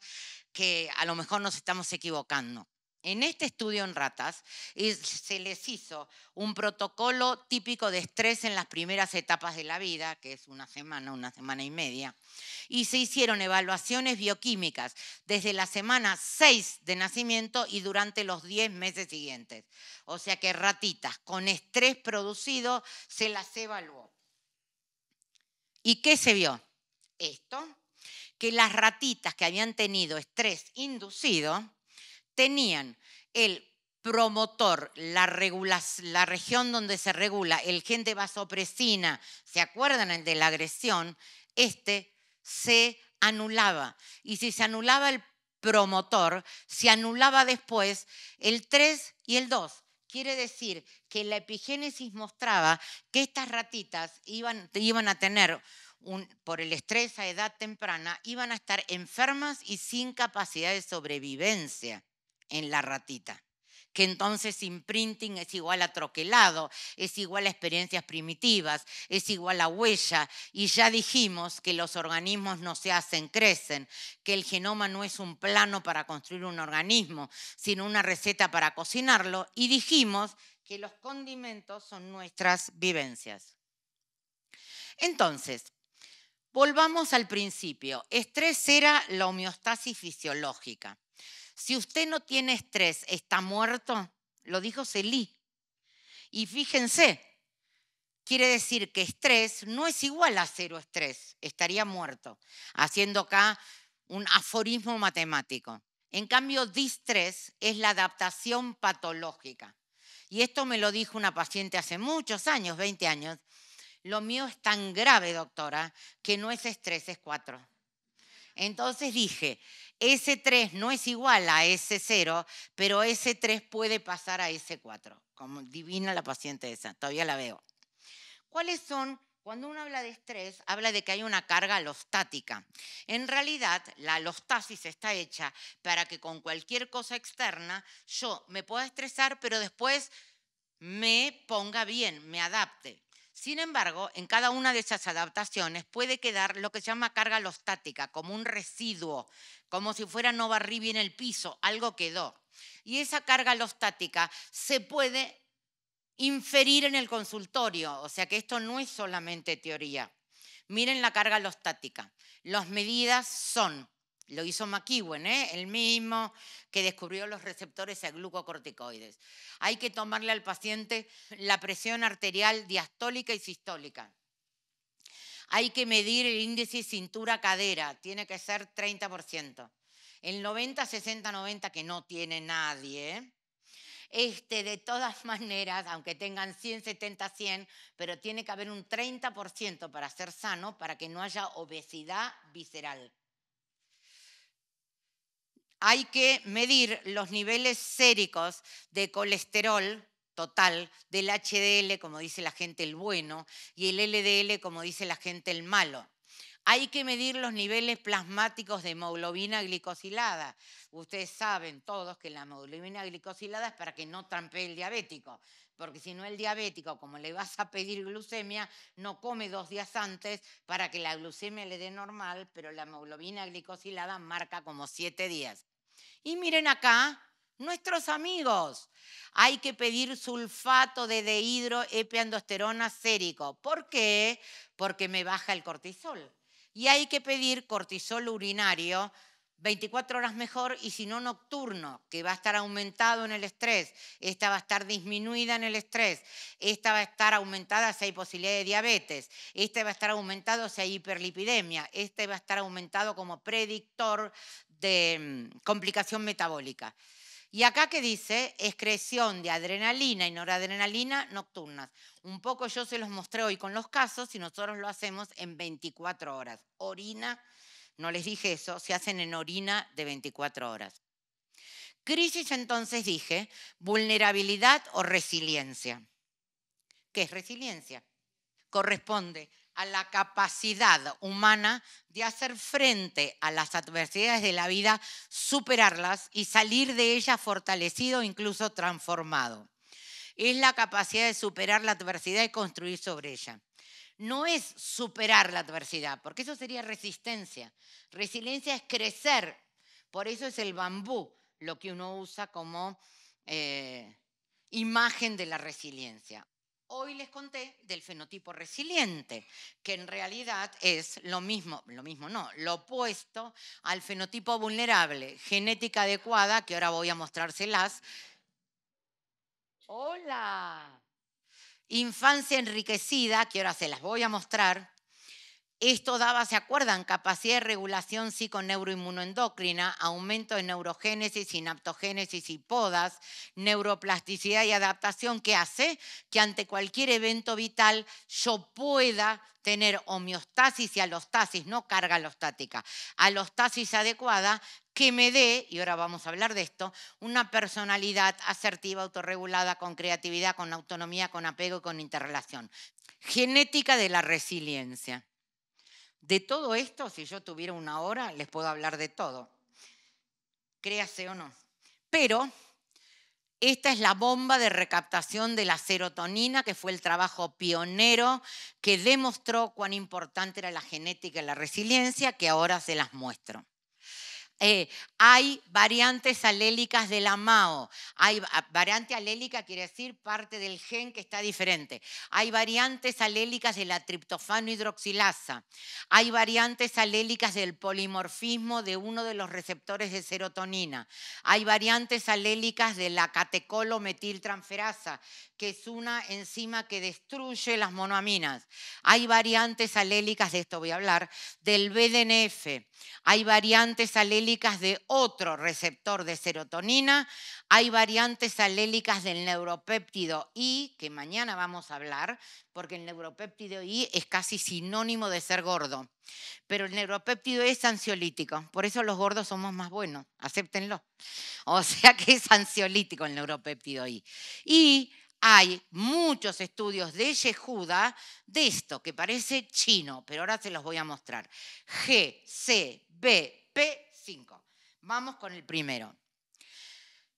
que a lo mejor nos estamos equivocando en este estudio en ratas eh, se les hizo un protocolo típico de estrés en las primeras etapas de la vida, que es una semana, una semana y media, y se hicieron evaluaciones bioquímicas desde la semana 6 de nacimiento y durante los 10 meses siguientes. O sea que ratitas con estrés producido se las evaluó. ¿Y qué se vio? Esto, que las ratitas que habían tenido estrés inducido, tenían el promotor, la, región donde se regula el gen de vasopresina, ¿se acuerdan de la agresión? Este se anulaba. Y si se anulaba el promotor, se anulaba después el 3 y el 2. Quiere decir que la epigénesis mostraba que estas ratitas iban, a tener, por el estrés a edad temprana, iban a estar enfermas y sin capacidad de sobrevivencia en la ratita que entonces imprinting es igual a troquelado, es igual a experiencias primitivas, es igual a huella, y ya dijimos que los organismos no se hacen, crecen, que el genoma no es un plano para construir un organismo, sino una receta para cocinarlo, y dijimos que los condimentos son nuestras vivencias. Entonces, volvamos al principio. Estrés era la homeostasis fisiológica. Si usted no tiene estrés, está muerto. Lo dijo Celí. Y fíjense, quiere decir que estrés no es igual a cero estrés. Estaría muerto. Haciendo acá un aforismo matemático. En cambio, distrés es la adaptación patológica. Y esto me lo dijo una paciente hace muchos años, 20 años. Lo mío es tan grave, doctora, que no es estrés, es cuatro. Entonces dije, s 3 no es igual a s 0, pero s 3 puede pasar a s 4. Como divina la paciente esa, todavía la veo. ¿Cuáles son? Cuando uno habla de estrés, habla de que hay una carga alostática. En realidad, la alostasis está hecha para que con cualquier cosa externa yo me pueda estresar, pero después me ponga bien, me adapte. Sin embargo, en cada una de esas adaptaciones puede quedar lo que se llama carga lostática, como un residuo, como si fuera no barrí bien el piso, algo quedó. Y esa carga lostática se puede inferir en el consultorio, o sea que esto no es solamente teoría. Miren la carga lostática. Las medidas son lo hizo McEwen, ¿eh? el mismo que descubrió los receptores a glucocorticoides. Hay que tomarle al paciente la presión arterial diastólica y sistólica. Hay que medir el índice cintura-cadera, tiene que ser 30%. El 90, 60, 90 que no tiene nadie. Este, de todas maneras, aunque tengan 100, 70, 100, pero tiene que haber un 30% para ser sano, para que no haya obesidad visceral hay que medir los niveles séricos de colesterol total, del HDL, como dice la gente, el bueno, y el LDL, como dice la gente, el malo. Hay que medir los niveles plasmáticos de hemoglobina glicosilada. Ustedes saben todos que la hemoglobina glicosilada es para que no trampee el diabético porque si no el diabético, como le vas a pedir glucemia, no come dos días antes para que la glucemia le dé normal, pero la hemoglobina glicosilada marca como siete días. Y miren acá, nuestros amigos, hay que pedir sulfato de dehidroepiandosterona sérico. ¿Por qué? Porque me baja el cortisol. Y hay que pedir cortisol urinario 24 horas mejor y si no nocturno, que va a estar aumentado en el estrés, esta va a estar disminuida en el estrés, esta va a estar aumentada si hay posibilidad de diabetes, este va a estar aumentado si hay hiperlipidemia, este va a estar aumentado como predictor de mm, complicación metabólica. Y acá que dice, excreción de adrenalina y noradrenalina nocturnas. Un poco yo se los mostré hoy con los casos y nosotros lo hacemos en 24 horas. Orina no les dije eso, se hacen en orina de 24 horas. Crisis entonces dije vulnerabilidad o resiliencia. ¿Qué es resiliencia? Corresponde a la capacidad humana de hacer frente a las adversidades de la vida, superarlas y salir de ellas fortalecido, incluso transformado. Es la capacidad de superar la adversidad y construir sobre ella no es superar la adversidad, porque eso sería resistencia. Resiliencia es crecer, por eso es el bambú lo que uno usa como eh, imagen de la resiliencia. Hoy les conté del fenotipo resiliente, que en realidad es lo mismo, lo mismo no, lo opuesto al fenotipo vulnerable, genética adecuada, que ahora voy a mostrárselas. Hola, Infancia enriquecida, que ahora se las voy a mostrar. Esto daba, ¿se acuerdan? Capacidad de regulación psiconeuroinmunoendócrina, aumento de neurogénesis, sinaptogénesis y podas, neuroplasticidad y adaptación que hace que ante cualquier evento vital yo pueda tener homeostasis y alostasis, no carga alostática, alostasis adecuada que me dé, y ahora vamos a hablar de esto, una personalidad asertiva, autorregulada, con creatividad, con autonomía, con apego y con interrelación. Genética de la resiliencia. De todo esto, si yo tuviera una hora, les puedo hablar de todo. Créase o no. Pero esta es la bomba de recaptación de la serotonina, que fue el trabajo pionero que demostró cuán importante era la genética y la resiliencia, que ahora se las muestro. Eh, hay variantes alélicas de la MAO. Hay, variante alélica quiere decir parte del gen que está diferente. Hay variantes alélicas de la triptofano hidroxilasa. Hay variantes alélicas del polimorfismo de uno de los receptores de serotonina. Hay variantes alélicas de la catecolometiltransferasa, que es una enzima que destruye las monoaminas. Hay variantes alélicas, de esto voy a hablar, del BDNF. Hay variantes alélicas alélicas de otro receptor de serotonina, hay variantes alélicas del neuropéptido I, que mañana vamos a hablar, porque el neuropéptido I es casi sinónimo de ser gordo. Pero el neuropéptido e es ansiolítico, por eso los gordos somos más buenos, acéptenlo. O sea que es ansiolítico el neuropéptido I. Y hay muchos estudios de Yehuda de esto, que parece chino, pero ahora se los voy a mostrar. G, C, B, P, Vamos con el primero.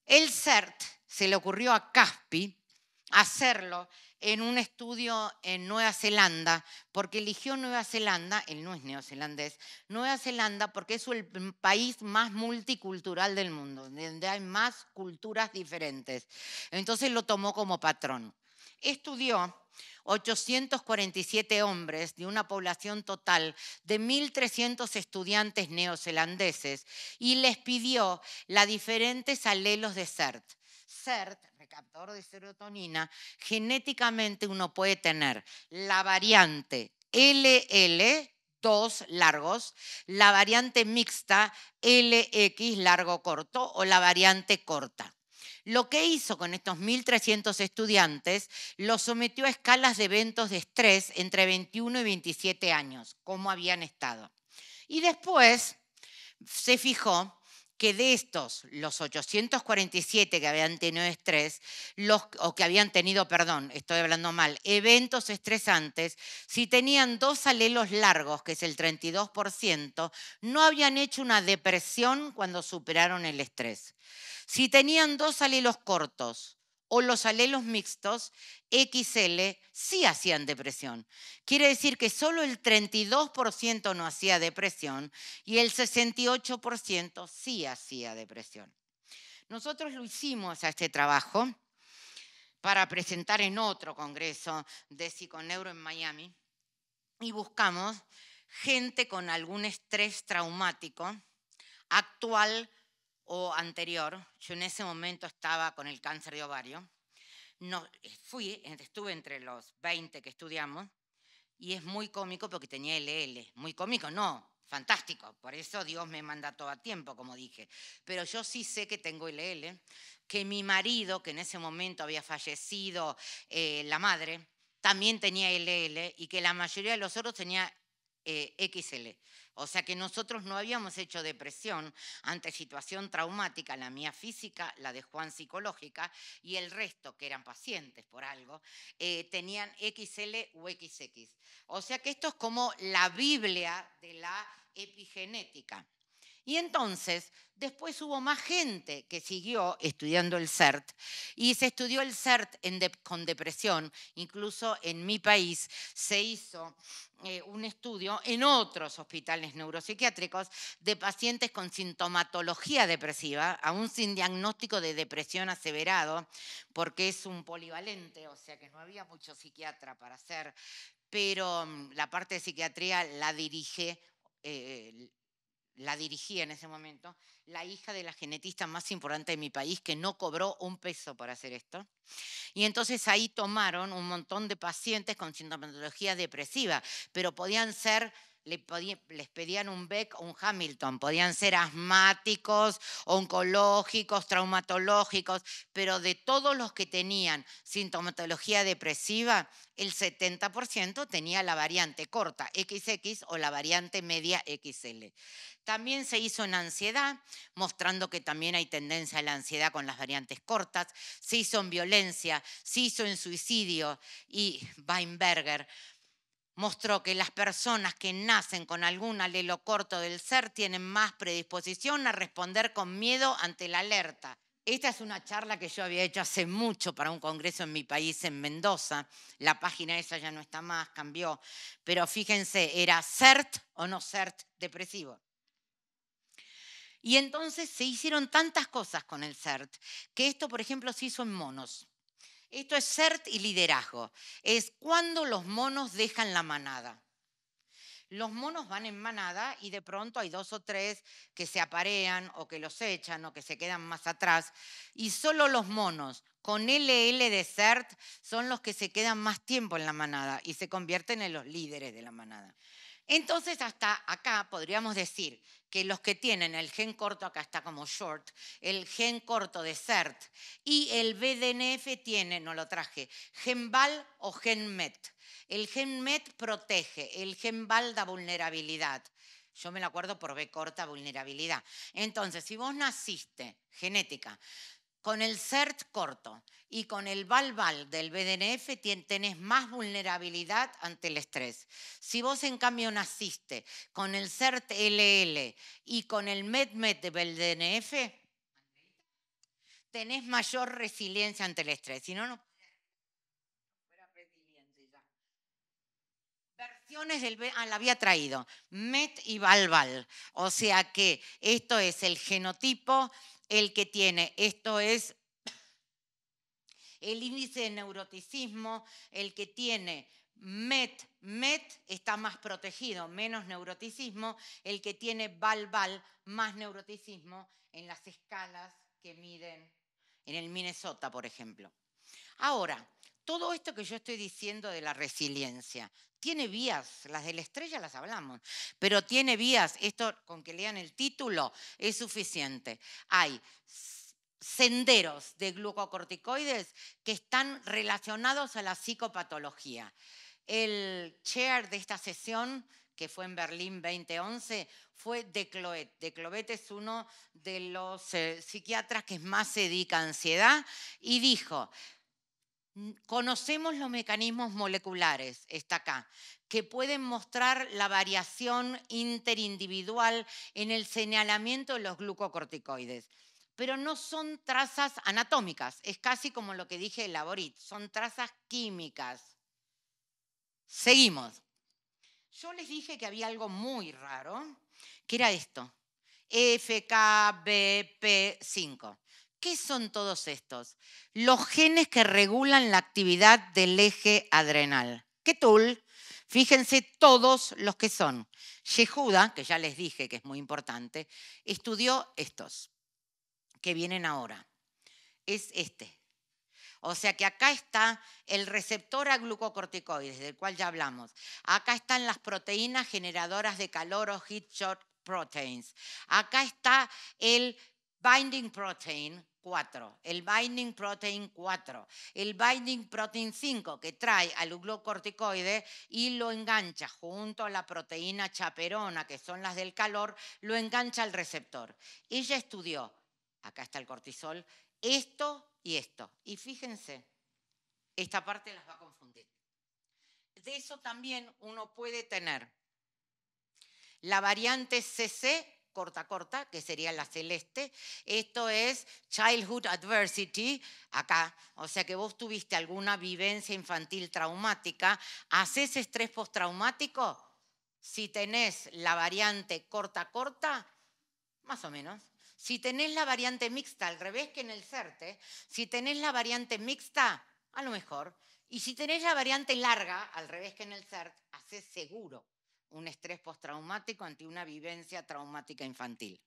El CERT se le ocurrió a Caspi hacerlo en un estudio en Nueva Zelanda, porque eligió Nueva Zelanda, él no es neozelandés, Nueva Zelanda porque es el país más multicultural del mundo, donde hay más culturas diferentes. Entonces lo tomó como patrón. Estudió 847 hombres de una población total de 1.300 estudiantes neozelandeses y les pidió las diferentes alelos de CERT. CERT, recaptador de serotonina, genéticamente uno puede tener la variante LL, dos largos, la variante mixta LX largo corto o la variante corta. Lo que hizo con estos 1.300 estudiantes los sometió a escalas de eventos de estrés entre 21 y 27 años, como habían estado. Y después se fijó que de estos, los 847 que habían tenido estrés, o que habían tenido, perdón, estoy hablando mal, eventos estresantes, si tenían dos alelos largos, que es el 32%, no habían hecho una depresión cuando superaron el estrés. Si tenían dos alelos cortos, o los alelos mixtos XL sí hacían depresión. Quiere decir que solo el 32% no hacía depresión y el 68% sí hacía depresión. Nosotros lo hicimos a este trabajo para presentar en otro congreso de psiconeuro en Miami y buscamos gente con algún estrés traumático actual o anterior, yo en ese momento estaba con el cáncer de ovario, no, eh, fui, estuve entre los 20 que estudiamos, y es muy cómico porque tenía LL, muy cómico, no, fantástico, por eso Dios me manda todo a tiempo, como dije, pero yo sí sé que tengo LL, que mi marido, que en ese momento había fallecido eh, la madre, también tenía LL y que la mayoría de los otros tenía eh, XL. O sea que nosotros no habíamos hecho depresión ante situación traumática, la mía física, la de Juan psicológica, y el resto, que eran pacientes por algo, eh, tenían XL o XX. O sea que esto es como la Biblia de la epigenética. Y entonces, después hubo más gente que siguió estudiando el CERT y se estudió el CERT con depresión. Incluso en mi país se hizo eh, un estudio en otros hospitales neuropsiquiátricos de pacientes con sintomatología depresiva, aún sin diagnóstico de depresión aseverado, porque es un polivalente, o sea que no había mucho psiquiatra para hacer, pero mm, la parte de psiquiatría la dirige eh, la dirigía en ese momento, la hija de la genetista más importante de mi país, que no cobró un peso por hacer esto. Y entonces ahí tomaron un montón de pacientes con sintomatología depresiva, pero podían ser les pedían un Beck o un Hamilton, podían ser asmáticos, oncológicos, traumatológicos, pero de todos los que tenían sintomatología depresiva, el 70% tenía la variante corta XX o la variante media XL. También se hizo en ansiedad, mostrando que también hay tendencia a la ansiedad con las variantes cortas, se hizo en violencia, se hizo en suicidio y Weinberger mostró que las personas que nacen con algún alelo corto del CERT tienen más predisposición a responder con miedo ante la alerta. Esta es una charla que yo había hecho hace mucho para un congreso en mi país, en Mendoza. La página esa ya no está más, cambió. Pero fíjense, era CERT o no CERT depresivo. Y entonces se hicieron tantas cosas con el CERT, que esto, por ejemplo, se hizo en monos. Esto es CERT y liderazgo. Es cuando los monos dejan la manada. Los monos van en manada y de pronto hay dos o tres que se aparean o que los echan o que se quedan más atrás. Y solo los monos con LL de CERT son los que se quedan más tiempo en la manada y se convierten en los líderes de la manada. Entonces, hasta acá podríamos decir que los que tienen el gen corto, acá está como short, el gen corto de CERT y el BDNF tiene, no lo traje, gen o gen e El gen e protege, el gen da vulnerabilidad. Yo me lo acuerdo por B corta vulnerabilidad. Entonces, si vos naciste, genética, con el CERT corto y con el valval del BDNF tenés más vulnerabilidad ante el estrés. Si vos en cambio naciste con el CERT-LL y con el MedMed del BDNF, tenés mayor resiliencia ante el estrés. Si no, no versiones del ah, la había traído, MET y valval. O sea que esto es el genotipo el que tiene. Esto es el índice de neuroticismo, el que tiene MET, MET está más protegido, menos neuroticismo, el que tiene VAL-VAL, más neuroticismo en las escalas que miden en el Minnesota, por ejemplo. Ahora, todo esto que yo estoy diciendo de la resiliencia tiene vías, las de la estrella las hablamos, pero tiene vías, esto con que lean el título es suficiente. Hay senderos de glucocorticoides que están relacionados a la psicopatología. El chair de esta sesión, que fue en Berlín 2011, fue de Cloet. De Cloet es uno de los eh, psiquiatras que más se dedica a ansiedad y dijo, Mm, conocemos los mecanismos moleculares, está acá, que pueden mostrar la variación interindividual en el señalamiento de los glucocorticoides, pero no son trazas anatómicas, es casi como lo que dije Laborit, son trazas químicas. Seguimos. Yo les dije que había algo muy raro, que era esto, FKBP5. ¿Qué son todos estos? Los genes que regulan la actividad del eje adrenal. ¿Qué tool? fíjense todos los que son. Yehuda, que ya les dije que es muy importante, estudió estos que vienen ahora. Es este. O sea que acá está el receptor a glucocorticoides, del cual ya hablamos. Acá están las proteínas generadoras de calor o heat shock proteins. Acá está el binding protein, el Binding Protein 4, el Binding Protein 5 que trae al glucocorticoide y lo engancha junto a la proteína chaperona, que son las del calor, lo engancha al receptor. Ella estudió, acá está el cortisol, esto y esto. Y fíjense, esta parte las va a confundir. De eso también uno puede tener la variante CC corta, corta, que sería la celeste. Esto es Childhood Adversity, acá. O sea que vos tuviste alguna vivencia infantil traumática. ¿Hacés estrés postraumático? Si tenés la variante corta, corta, más o menos. Si tenés la variante mixta, al revés que en el CERTE, si tenés la variante mixta, a lo mejor. Y si tenés la variante larga, al revés que en el CERT, haces seguro un estrés postraumático ante una vivencia traumática infantil.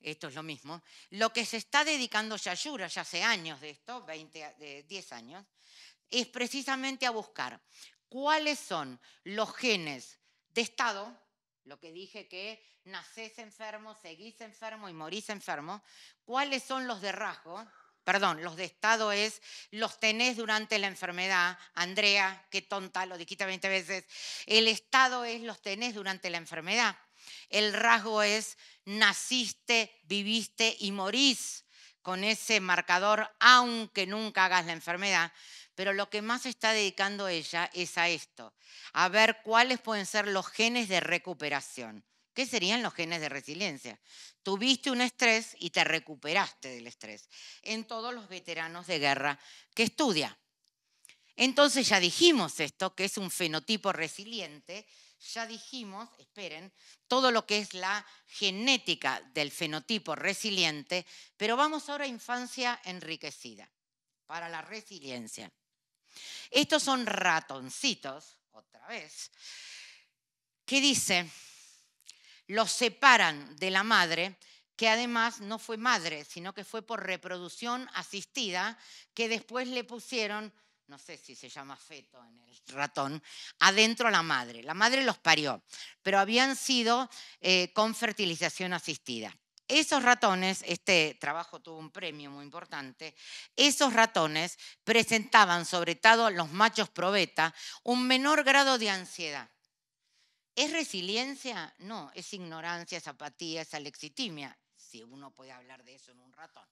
Esto es lo mismo. Lo que se está dedicando Yayura, ya hace años de esto, 10 años, es precisamente a buscar cuáles son los genes de estado, lo que dije que nacés enfermo, seguís enfermo y morís enfermo, cuáles son los de rasgo perdón, los de Estado es, los tenés durante la enfermedad. Andrea, qué tonta, lo dijiste 20 veces. El Estado es, los tenés durante la enfermedad. El rasgo es, naciste, viviste y morís con ese marcador, aunque nunca hagas la enfermedad. Pero lo que más está dedicando ella es a esto, a ver cuáles pueden ser los genes de recuperación. ¿Qué serían los genes de resiliencia. Tuviste un estrés y te recuperaste del estrés en todos los veteranos de guerra que estudia. Entonces ya dijimos esto, que es un fenotipo resiliente, ya dijimos, esperen, todo lo que es la genética del fenotipo resiliente, pero vamos ahora a infancia enriquecida, para la resiliencia. Estos son ratoncitos, otra vez, que dice, los separan de la madre, que además no fue madre, sino que fue por reproducción asistida, que después le pusieron, no sé si se llama feto en el ratón, adentro a la madre. La madre los parió, pero habían sido eh, con fertilización asistida. Esos ratones, este trabajo tuvo un premio muy importante, esos ratones presentaban, sobre todo los machos probeta, un menor grado de ansiedad. ¿Es resiliencia? No, es ignorancia, es apatía, es alexitimia, si uno puede hablar de eso en un ratón.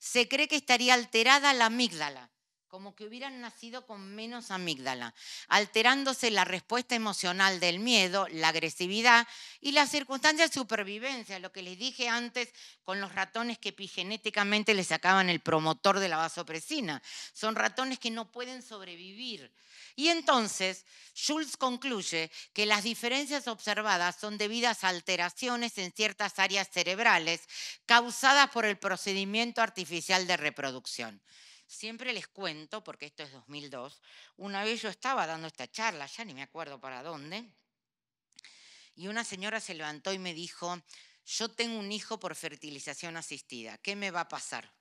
Se cree que estaría alterada la amígdala, como que hubieran nacido con menos amígdala, alterándose la respuesta emocional del miedo, la agresividad y las circunstancias de supervivencia, lo que les dije antes con los ratones que epigenéticamente les sacaban el promotor de la vasopresina. Son ratones que no pueden sobrevivir. Y entonces, Schultz concluye que las diferencias observadas son debidas a alteraciones en ciertas áreas cerebrales causadas por el procedimiento artificial de reproducción. Siempre les cuento, porque esto es 2002, una vez yo estaba dando esta charla, ya ni me acuerdo para dónde, y una señora se levantó y me dijo, yo tengo un hijo por fertilización asistida, ¿qué me va a pasar?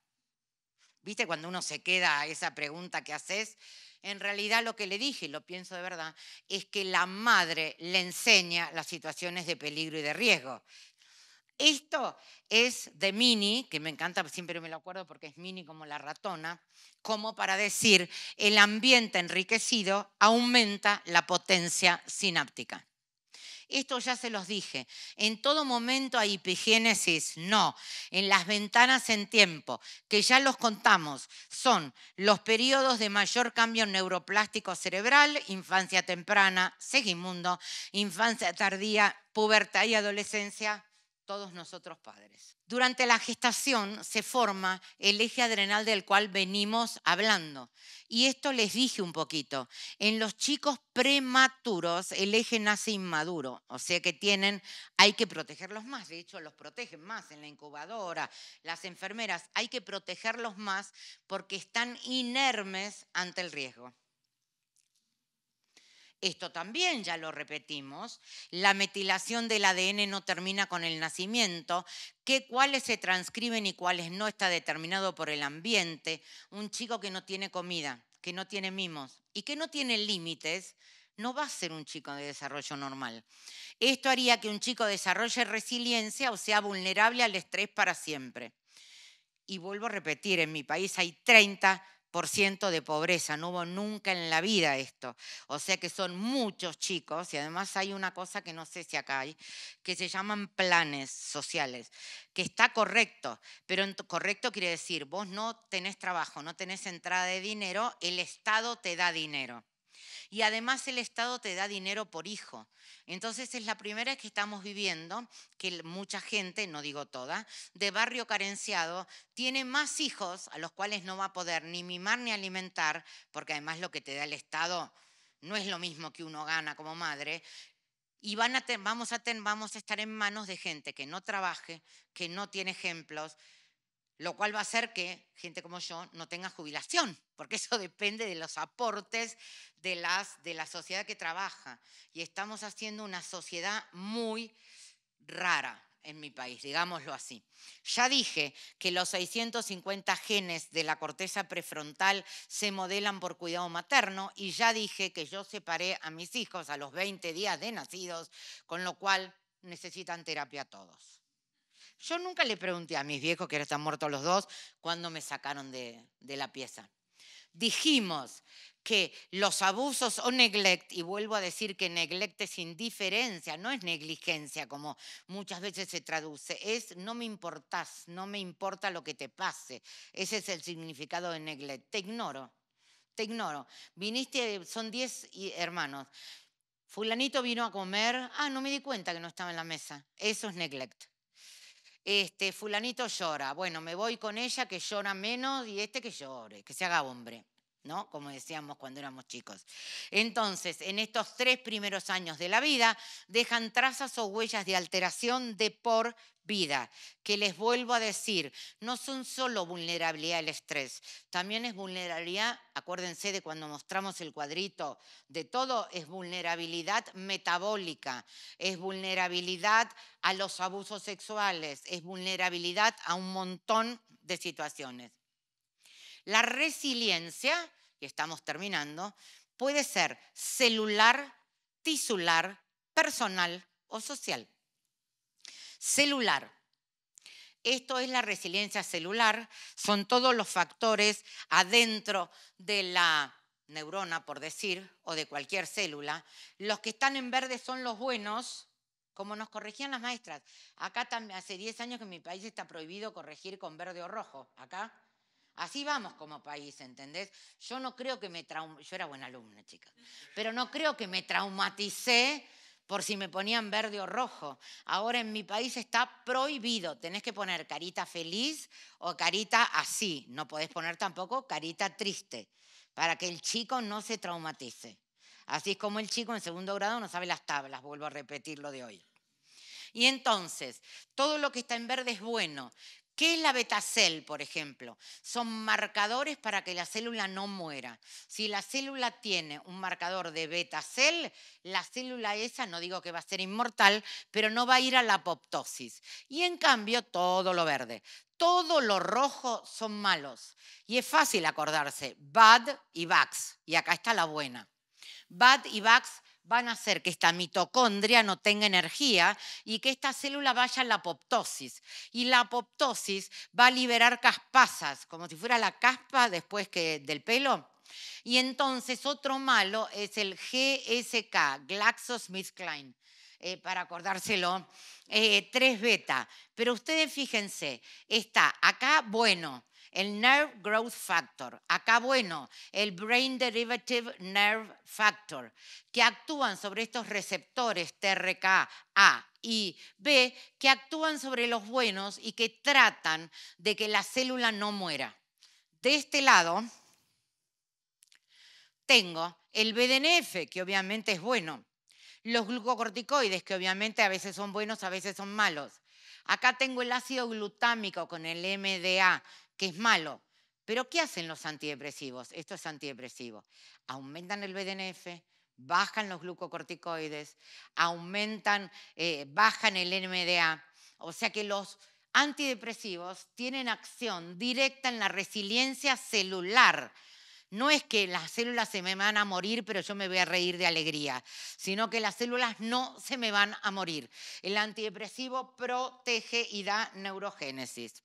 ¿Viste cuando uno se queda a esa pregunta que haces? En realidad lo que le dije, y lo pienso de verdad, es que la madre le enseña las situaciones de peligro y de riesgo. Esto es de Mini, que me encanta, siempre me lo acuerdo porque es Mini como la ratona, como para decir, el ambiente enriquecido aumenta la potencia sináptica. Esto ya se los dije. En todo momento hay epigénesis. No. En las ventanas en tiempo, que ya los contamos, son los periodos de mayor cambio neuroplástico cerebral, infancia temprana, seguimundo, infancia tardía, pubertad y adolescencia, todos nosotros padres. Durante la gestación se forma el eje adrenal del cual venimos hablando. Y esto les dije un poquito. En los chicos prematuros el eje nace inmaduro, o sea que tienen, hay que protegerlos más. De hecho, los protegen más en la incubadora, las enfermeras, hay que protegerlos más porque están inermes ante el riesgo. Esto también ya lo repetimos. La metilación del ADN no termina con el nacimiento, Qué cuáles se transcriben y cuáles no está determinado por el ambiente. Un chico que no tiene comida, que no tiene mimos y que no tiene límites, no va a ser un chico de desarrollo normal. Esto haría que un chico desarrolle resiliencia o sea vulnerable al estrés para siempre. Y vuelvo a repetir, en mi país hay 30 por ciento de pobreza, no hubo nunca en la vida esto. O sea que son muchos chicos y además hay una cosa que no sé si acá hay, que se llaman planes sociales, que está correcto, pero correcto quiere decir, vos no tenés trabajo, no tenés entrada de dinero, el Estado te da dinero. Y además el Estado te da dinero por hijo. Entonces es la primera vez que estamos viviendo que mucha gente, no digo toda, de barrio carenciado tiene más hijos a los cuales no va a poder ni mimar ni alimentar, porque además lo que te da el Estado no es lo mismo que uno gana como madre, y van a vamos, a vamos a estar en manos de gente que no trabaje, que no tiene ejemplos, lo cual va a hacer que gente como yo no tenga jubilación, porque eso depende de los aportes de, la sociedad que trabaja. Y estamos haciendo una sociedad muy rara en mi país, digámoslo así. Ya dije que los 650 genes de la corteza prefrontal se modelan por cuidado materno y ya dije que yo separé a mis hijos a los 20 días de nacidos, con lo cual necesitan terapia todos. Yo nunca le pregunté a mis viejos, que ahora están muertos los dos, cuándo me sacaron de, la pieza. Dijimos que los abusos o neglect, y vuelvo a decir que neglect es indiferencia, no es negligencia como muchas veces se traduce, es no me importas, no me importa lo que te pase. Ese es el significado de neglect, te ignoro, te ignoro. Viniste, son diez hermanos, fulanito vino a comer, ah, no me di cuenta que no estaba en la mesa, eso es neglect este, fulanito llora, bueno, me voy con ella que llora menos y este que llore, que se haga hombre. Como decíamos cuando éramos chicos. Entonces, en estos tres primeros años de la vida, dejan trazas o huellas de alteración de por vida, que les vuelvo a decir, no son solo vulnerabilidad al estrés, también es vulnerabilidad, acuérdense de cuando mostramos el cuadrito de todo, es vulnerabilidad metabólica, es vulnerabilidad a los abusos sexuales, es vulnerabilidad a un montón de situaciones. La resiliencia y estamos terminando, puede ser celular, tisular, personal o social. Celular. Esto es la resiliencia celular, son todos los factores adentro de la neurona, por decir, o de cualquier célula. Los que están en verde son los buenos, como nos corregían las maestras. Acá hace 10 años que en mi país está prohibido corregir con verde o rojo. Acá Así vamos como país, ¿entendés? Yo no creo que me Yo era buena alumna, chicas. Pero no creo que me traumaticé por si me ponían verde o rojo. Ahora en mi país está prohibido. Tenés que poner carita feliz o carita así. No podés poner tampoco carita triste para que el chico no se traumatice. Así es como el chico en segundo grado no sabe las tablas, vuelvo a repetir lo de hoy. Y entonces, todo lo que está en verde es bueno ¿Qué es la betacel, por ejemplo? Son marcadores para que la célula no muera. Si la célula tiene un marcador de betacel, la célula esa, no digo que va a ser inmortal, pero no va a ir a la apoptosis. Y en cambio, todo lo verde, todo lo rojo son malos. Y es fácil acordarse, bad y vax. Y acá está la buena. Bad y vax van a hacer que esta mitocondria no tenga energía y que esta célula vaya a la apoptosis. Y la apoptosis va a liberar caspasas, como si fuera la caspa después que del pelo. Y entonces otro malo es el GSK, GlaxoSmithKline, eh, para acordárselo, 3 eh, beta. Pero ustedes fíjense, está acá bueno, el Nerve Growth Factor, acá bueno, el Brain Derivative Nerve Factor, que actúan sobre estos receptores TRK A y B, que actúan sobre los buenos y que tratan de que la célula no muera. De este lado tengo el BDNF, que obviamente es bueno, los glucocorticoides, que obviamente a veces son buenos, a veces son malos. Acá tengo el ácido glutámico con el MDA, que es malo. Pero ¿qué hacen los antidepresivos? Esto es antidepresivo. Aumentan el BDNF, bajan los glucocorticoides, aumentan, eh, bajan el NMDA. O sea que los antidepresivos tienen acción directa en la resiliencia celular. No es que las células se me van a morir, pero yo me voy a reír de alegría, sino que las células no se me van a morir. El antidepresivo protege y da neurogénesis.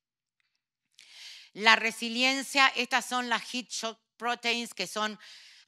La resiliencia, estas son las heat shock proteins que son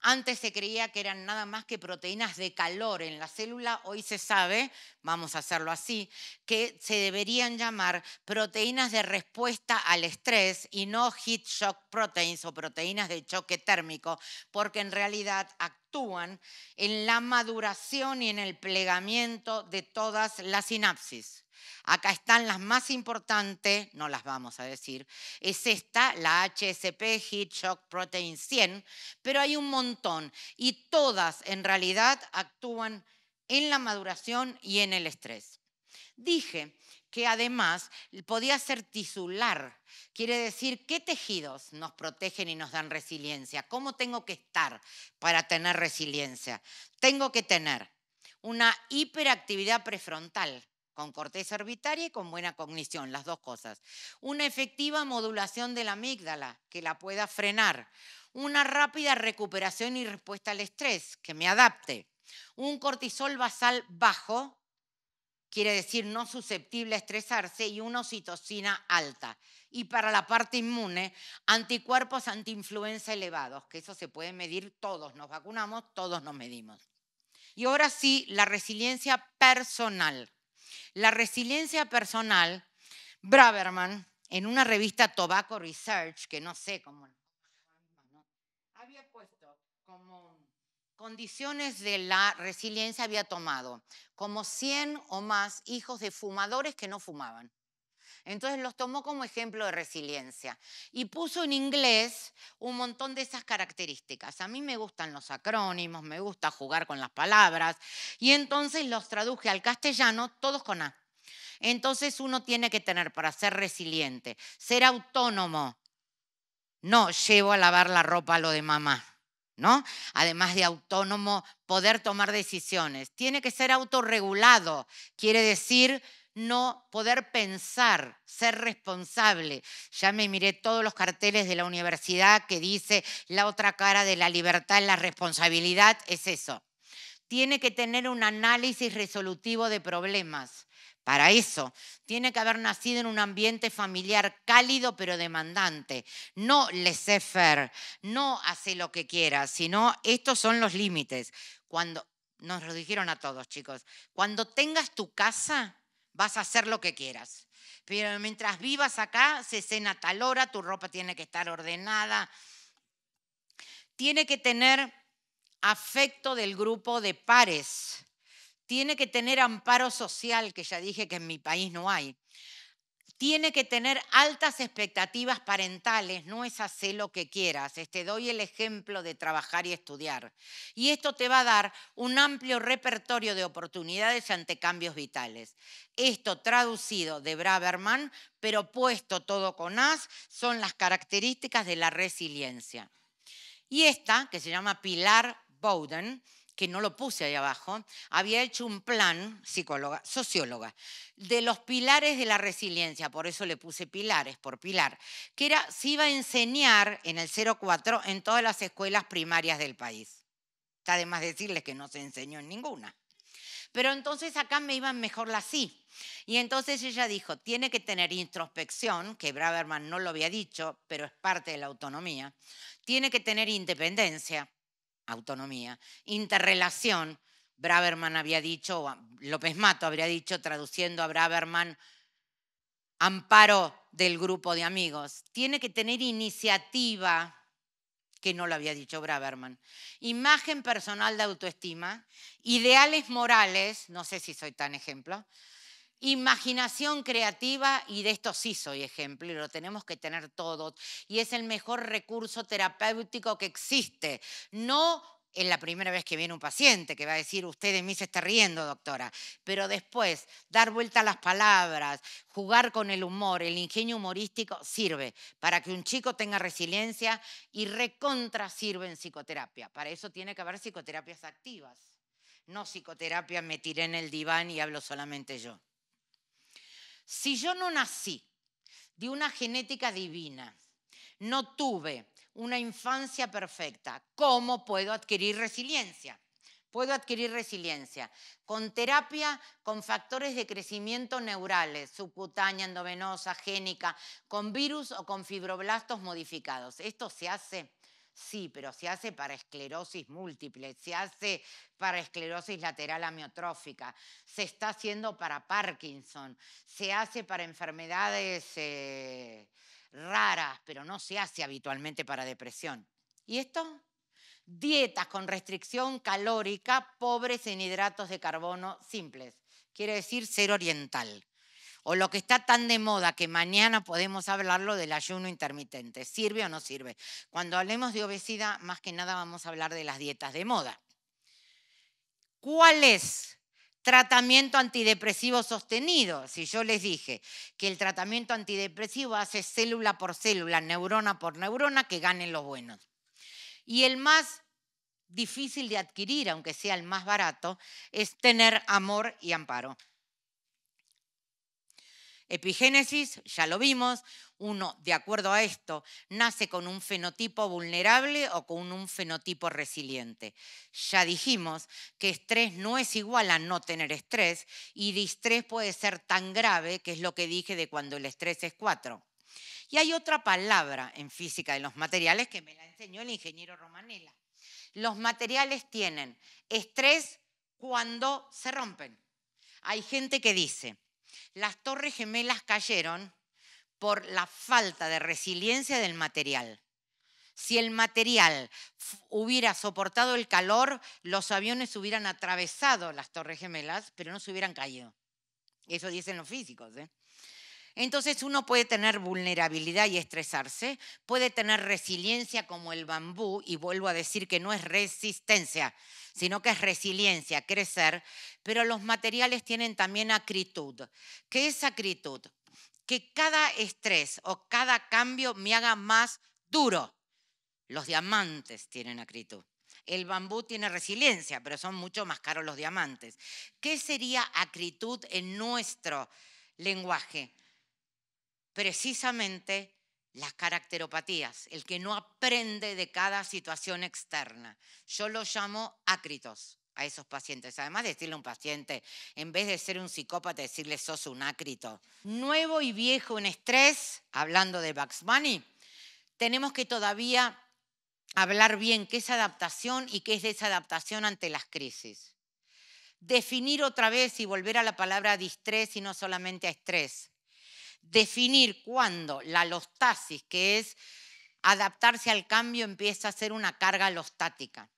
antes se creía que eran nada más que proteínas de calor en la célula, hoy se sabe, vamos a hacerlo así, que se deberían llamar proteínas de respuesta al estrés y no heat shock proteins o proteínas de choque térmico, porque en realidad actúan en la maduración y en el plegamiento de todas las sinapsis. Acá están las más importantes, no las vamos a decir. Es esta, la HSP Heat Shock Protein 100, pero hay un montón y todas en realidad actúan en la maduración y en el estrés. Dije que además podía ser tisular, quiere decir qué tejidos nos protegen y nos dan resiliencia, cómo tengo que estar para tener resiliencia. Tengo que tener una hiperactividad prefrontal, con corteza orbitaria y con buena cognición, las dos cosas. Una efectiva modulación de la amígdala, que la pueda frenar. Una rápida recuperación y respuesta al estrés, que me adapte. Un cortisol basal bajo, quiere decir no susceptible a estresarse, y una oxitocina alta. Y para la parte inmune, anticuerpos antiinfluenza elevados, que eso se puede medir todos, nos vacunamos, todos nos medimos. Y ahora sí, la resiliencia personal. La resiliencia personal, Braverman, en una revista Tobacco Research, que no sé cómo, había puesto como condiciones de la resiliencia, había tomado como 100 o más hijos de fumadores que no fumaban. Entonces los tomó como ejemplo de resiliencia y puso en inglés un montón de esas características. A mí me gustan los acrónimos, me gusta jugar con las palabras y entonces los traduje al castellano todos con A. Entonces uno tiene que tener para ser resiliente, ser autónomo. No llevo a lavar la ropa a lo de mamá. ¿No? Además de autónomo, poder tomar decisiones. Tiene que ser autorregulado, quiere decir no poder pensar, ser responsable. Ya me miré todos los carteles de la universidad que dice la otra cara de la libertad, la responsabilidad, es eso. Tiene que tener un análisis resolutivo de problemas. Para eso, tiene que haber nacido en un ambiente familiar cálido pero demandante. No laissez-faire, no hace lo que quiera, sino estos son los límites. Cuando, nos lo dijeron a todos, chicos, cuando tengas tu casa, vas a hacer lo que quieras. Pero mientras vivas acá, se cena tal hora, tu ropa tiene que estar ordenada. Tiene que tener afecto del grupo de pares. Tiene que tener amparo social, que ya dije que en mi país no hay tiene que tener altas expectativas parentales, no es hacer lo que quieras. Te doy el ejemplo de trabajar y estudiar. Y esto te va a dar un amplio repertorio de oportunidades ante cambios vitales. Esto traducido de Braverman, pero puesto todo con as, son las características de la resiliencia. Y esta, que se llama Pilar Bowden, que no lo puse ahí abajo, había hecho un plan, psicóloga, socióloga, de los pilares de la resiliencia, por eso le puse pilares, por pilar, que era, si iba a enseñar en el 04 en todas las escuelas primarias del país. Está de más decirles que no se enseñó en ninguna. Pero entonces acá me iban mejor las sí. Y entonces ella dijo, tiene que tener introspección, que Braverman no lo había dicho, pero es parte de la autonomía, tiene que tener independencia, autonomía, interrelación. Braverman había dicho, López Mato habría dicho, traduciendo a Braverman, amparo del grupo de amigos. Tiene que tener iniciativa, que no lo había dicho Braverman, imagen personal de autoestima, ideales morales, no sé si soy tan ejemplo, Imaginación creativa, y de esto sí soy ejemplo, y lo tenemos que tener todos, y es el mejor recurso terapéutico que existe. No en la primera vez que viene un paciente que va a decir, usted de mí se está riendo, doctora, pero después dar vuelta a las palabras, jugar con el humor, el ingenio humorístico sirve para que un chico tenga resiliencia y recontra sirve en psicoterapia. Para eso tiene que haber psicoterapias activas, no psicoterapia me tiré en el diván y hablo solamente yo. Si yo no nací de una genética divina, no tuve una infancia perfecta, ¿cómo puedo adquirir resiliencia? Puedo adquirir resiliencia con terapia, con factores de crecimiento neurales, subcutánea, endovenosa, génica, con virus o con fibroblastos modificados. Esto se hace Sí, pero se hace para esclerosis múltiple, se hace para esclerosis lateral amiotrófica, se está haciendo para Parkinson, se hace para enfermedades eh, raras, pero no se hace habitualmente para depresión. ¿Y esto? Dietas con restricción calórica, pobres en hidratos de carbono simples. Quiere decir ser oriental o lo que está tan de moda que mañana podemos hablarlo del ayuno intermitente. ¿Sirve o no sirve? Cuando hablemos de obesidad, más que nada vamos a hablar de las dietas de moda. ¿Cuál es? Tratamiento antidepresivo sostenido. Si yo les dije que el tratamiento antidepresivo hace célula por célula, neurona por neurona, que ganen los buenos. Y el más difícil de adquirir, aunque sea el más barato, es tener amor y amparo. Epigénesis, ya lo vimos, uno, de acuerdo a esto, nace con un fenotipo vulnerable o con un fenotipo resiliente. Ya dijimos que estrés no es igual a no tener estrés y distrés puede ser tan grave, que es lo que dije de cuando el estrés es 4. Y hay otra palabra en física de los materiales que me la enseñó el ingeniero Romanella. Los materiales tienen estrés cuando se rompen. Hay gente que dice, las torres gemelas cayeron por la falta de resiliencia del material. Si el material hubiera soportado el calor, los aviones hubieran atravesado las torres gemelas, pero no se hubieran caído. Eso dicen los físicos. ¿eh? Entonces uno puede tener vulnerabilidad y estresarse, puede tener resiliencia como el bambú, y vuelvo a decir que no es resistencia, sino que es resiliencia, crecer, pero los materiales tienen también acritud. ¿Qué es acritud? Que cada estrés o cada cambio me haga más duro. Los diamantes tienen acritud. El bambú tiene resiliencia, pero son mucho más caros los diamantes. ¿Qué sería acritud en nuestro lenguaje? precisamente las caracteropatías, el que no aprende de cada situación externa. Yo lo llamo acritos a esos pacientes. Además de decirle a un paciente, en vez de ser un psicópata, decirle sos un ácrito. Nuevo y viejo en estrés, hablando de Baxmani, tenemos que todavía hablar bien qué es adaptación y qué es desadaptación ante las crisis. Definir otra vez y volver a la palabra distrés y no solamente a estrés definir cuándo la lostasis, que es adaptarse al cambio, empieza a ser una carga lostática.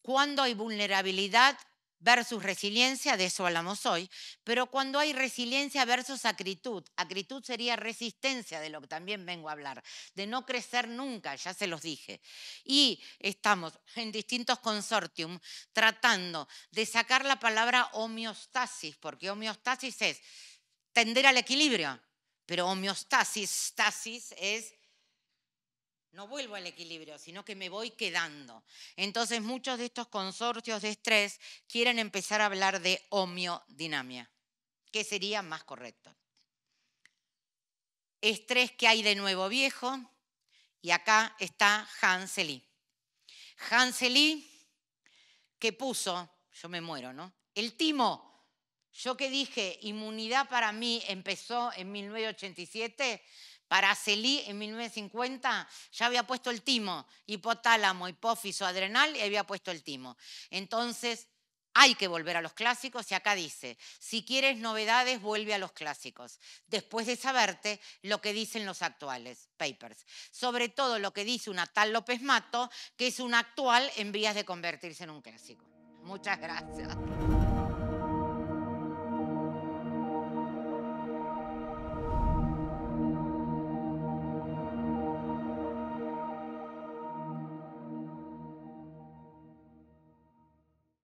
Cuando hay vulnerabilidad versus resiliencia, de eso hablamos hoy, pero cuando hay resiliencia versus acritud, acritud sería resistencia, de lo que también vengo a hablar, de no crecer nunca, ya se los dije. Y estamos en distintos consortium tratando de sacar la palabra homeostasis, porque homeostasis es tender al equilibrio, pero homeostasis, stasis es no vuelvo al equilibrio, sino que me voy quedando. Entonces muchos de estos consorcios de estrés quieren empezar a hablar de homeodinamia, que sería más correcto. Estrés que hay de nuevo viejo, y acá está Hanseli. Hanseli que puso, yo me muero, ¿no? El timo yo que dije, inmunidad para mí empezó en 1987, para Celí en 1950 ya había puesto el timo, hipotálamo, hipófiso, adrenal y había puesto el timo. Entonces, hay que volver a los clásicos y acá dice, si quieres novedades, vuelve a los clásicos, después de saberte lo que dicen los actuales papers, sobre todo lo que dice una tal López Mato, que es un actual en vías de convertirse en un clásico. Muchas gracias.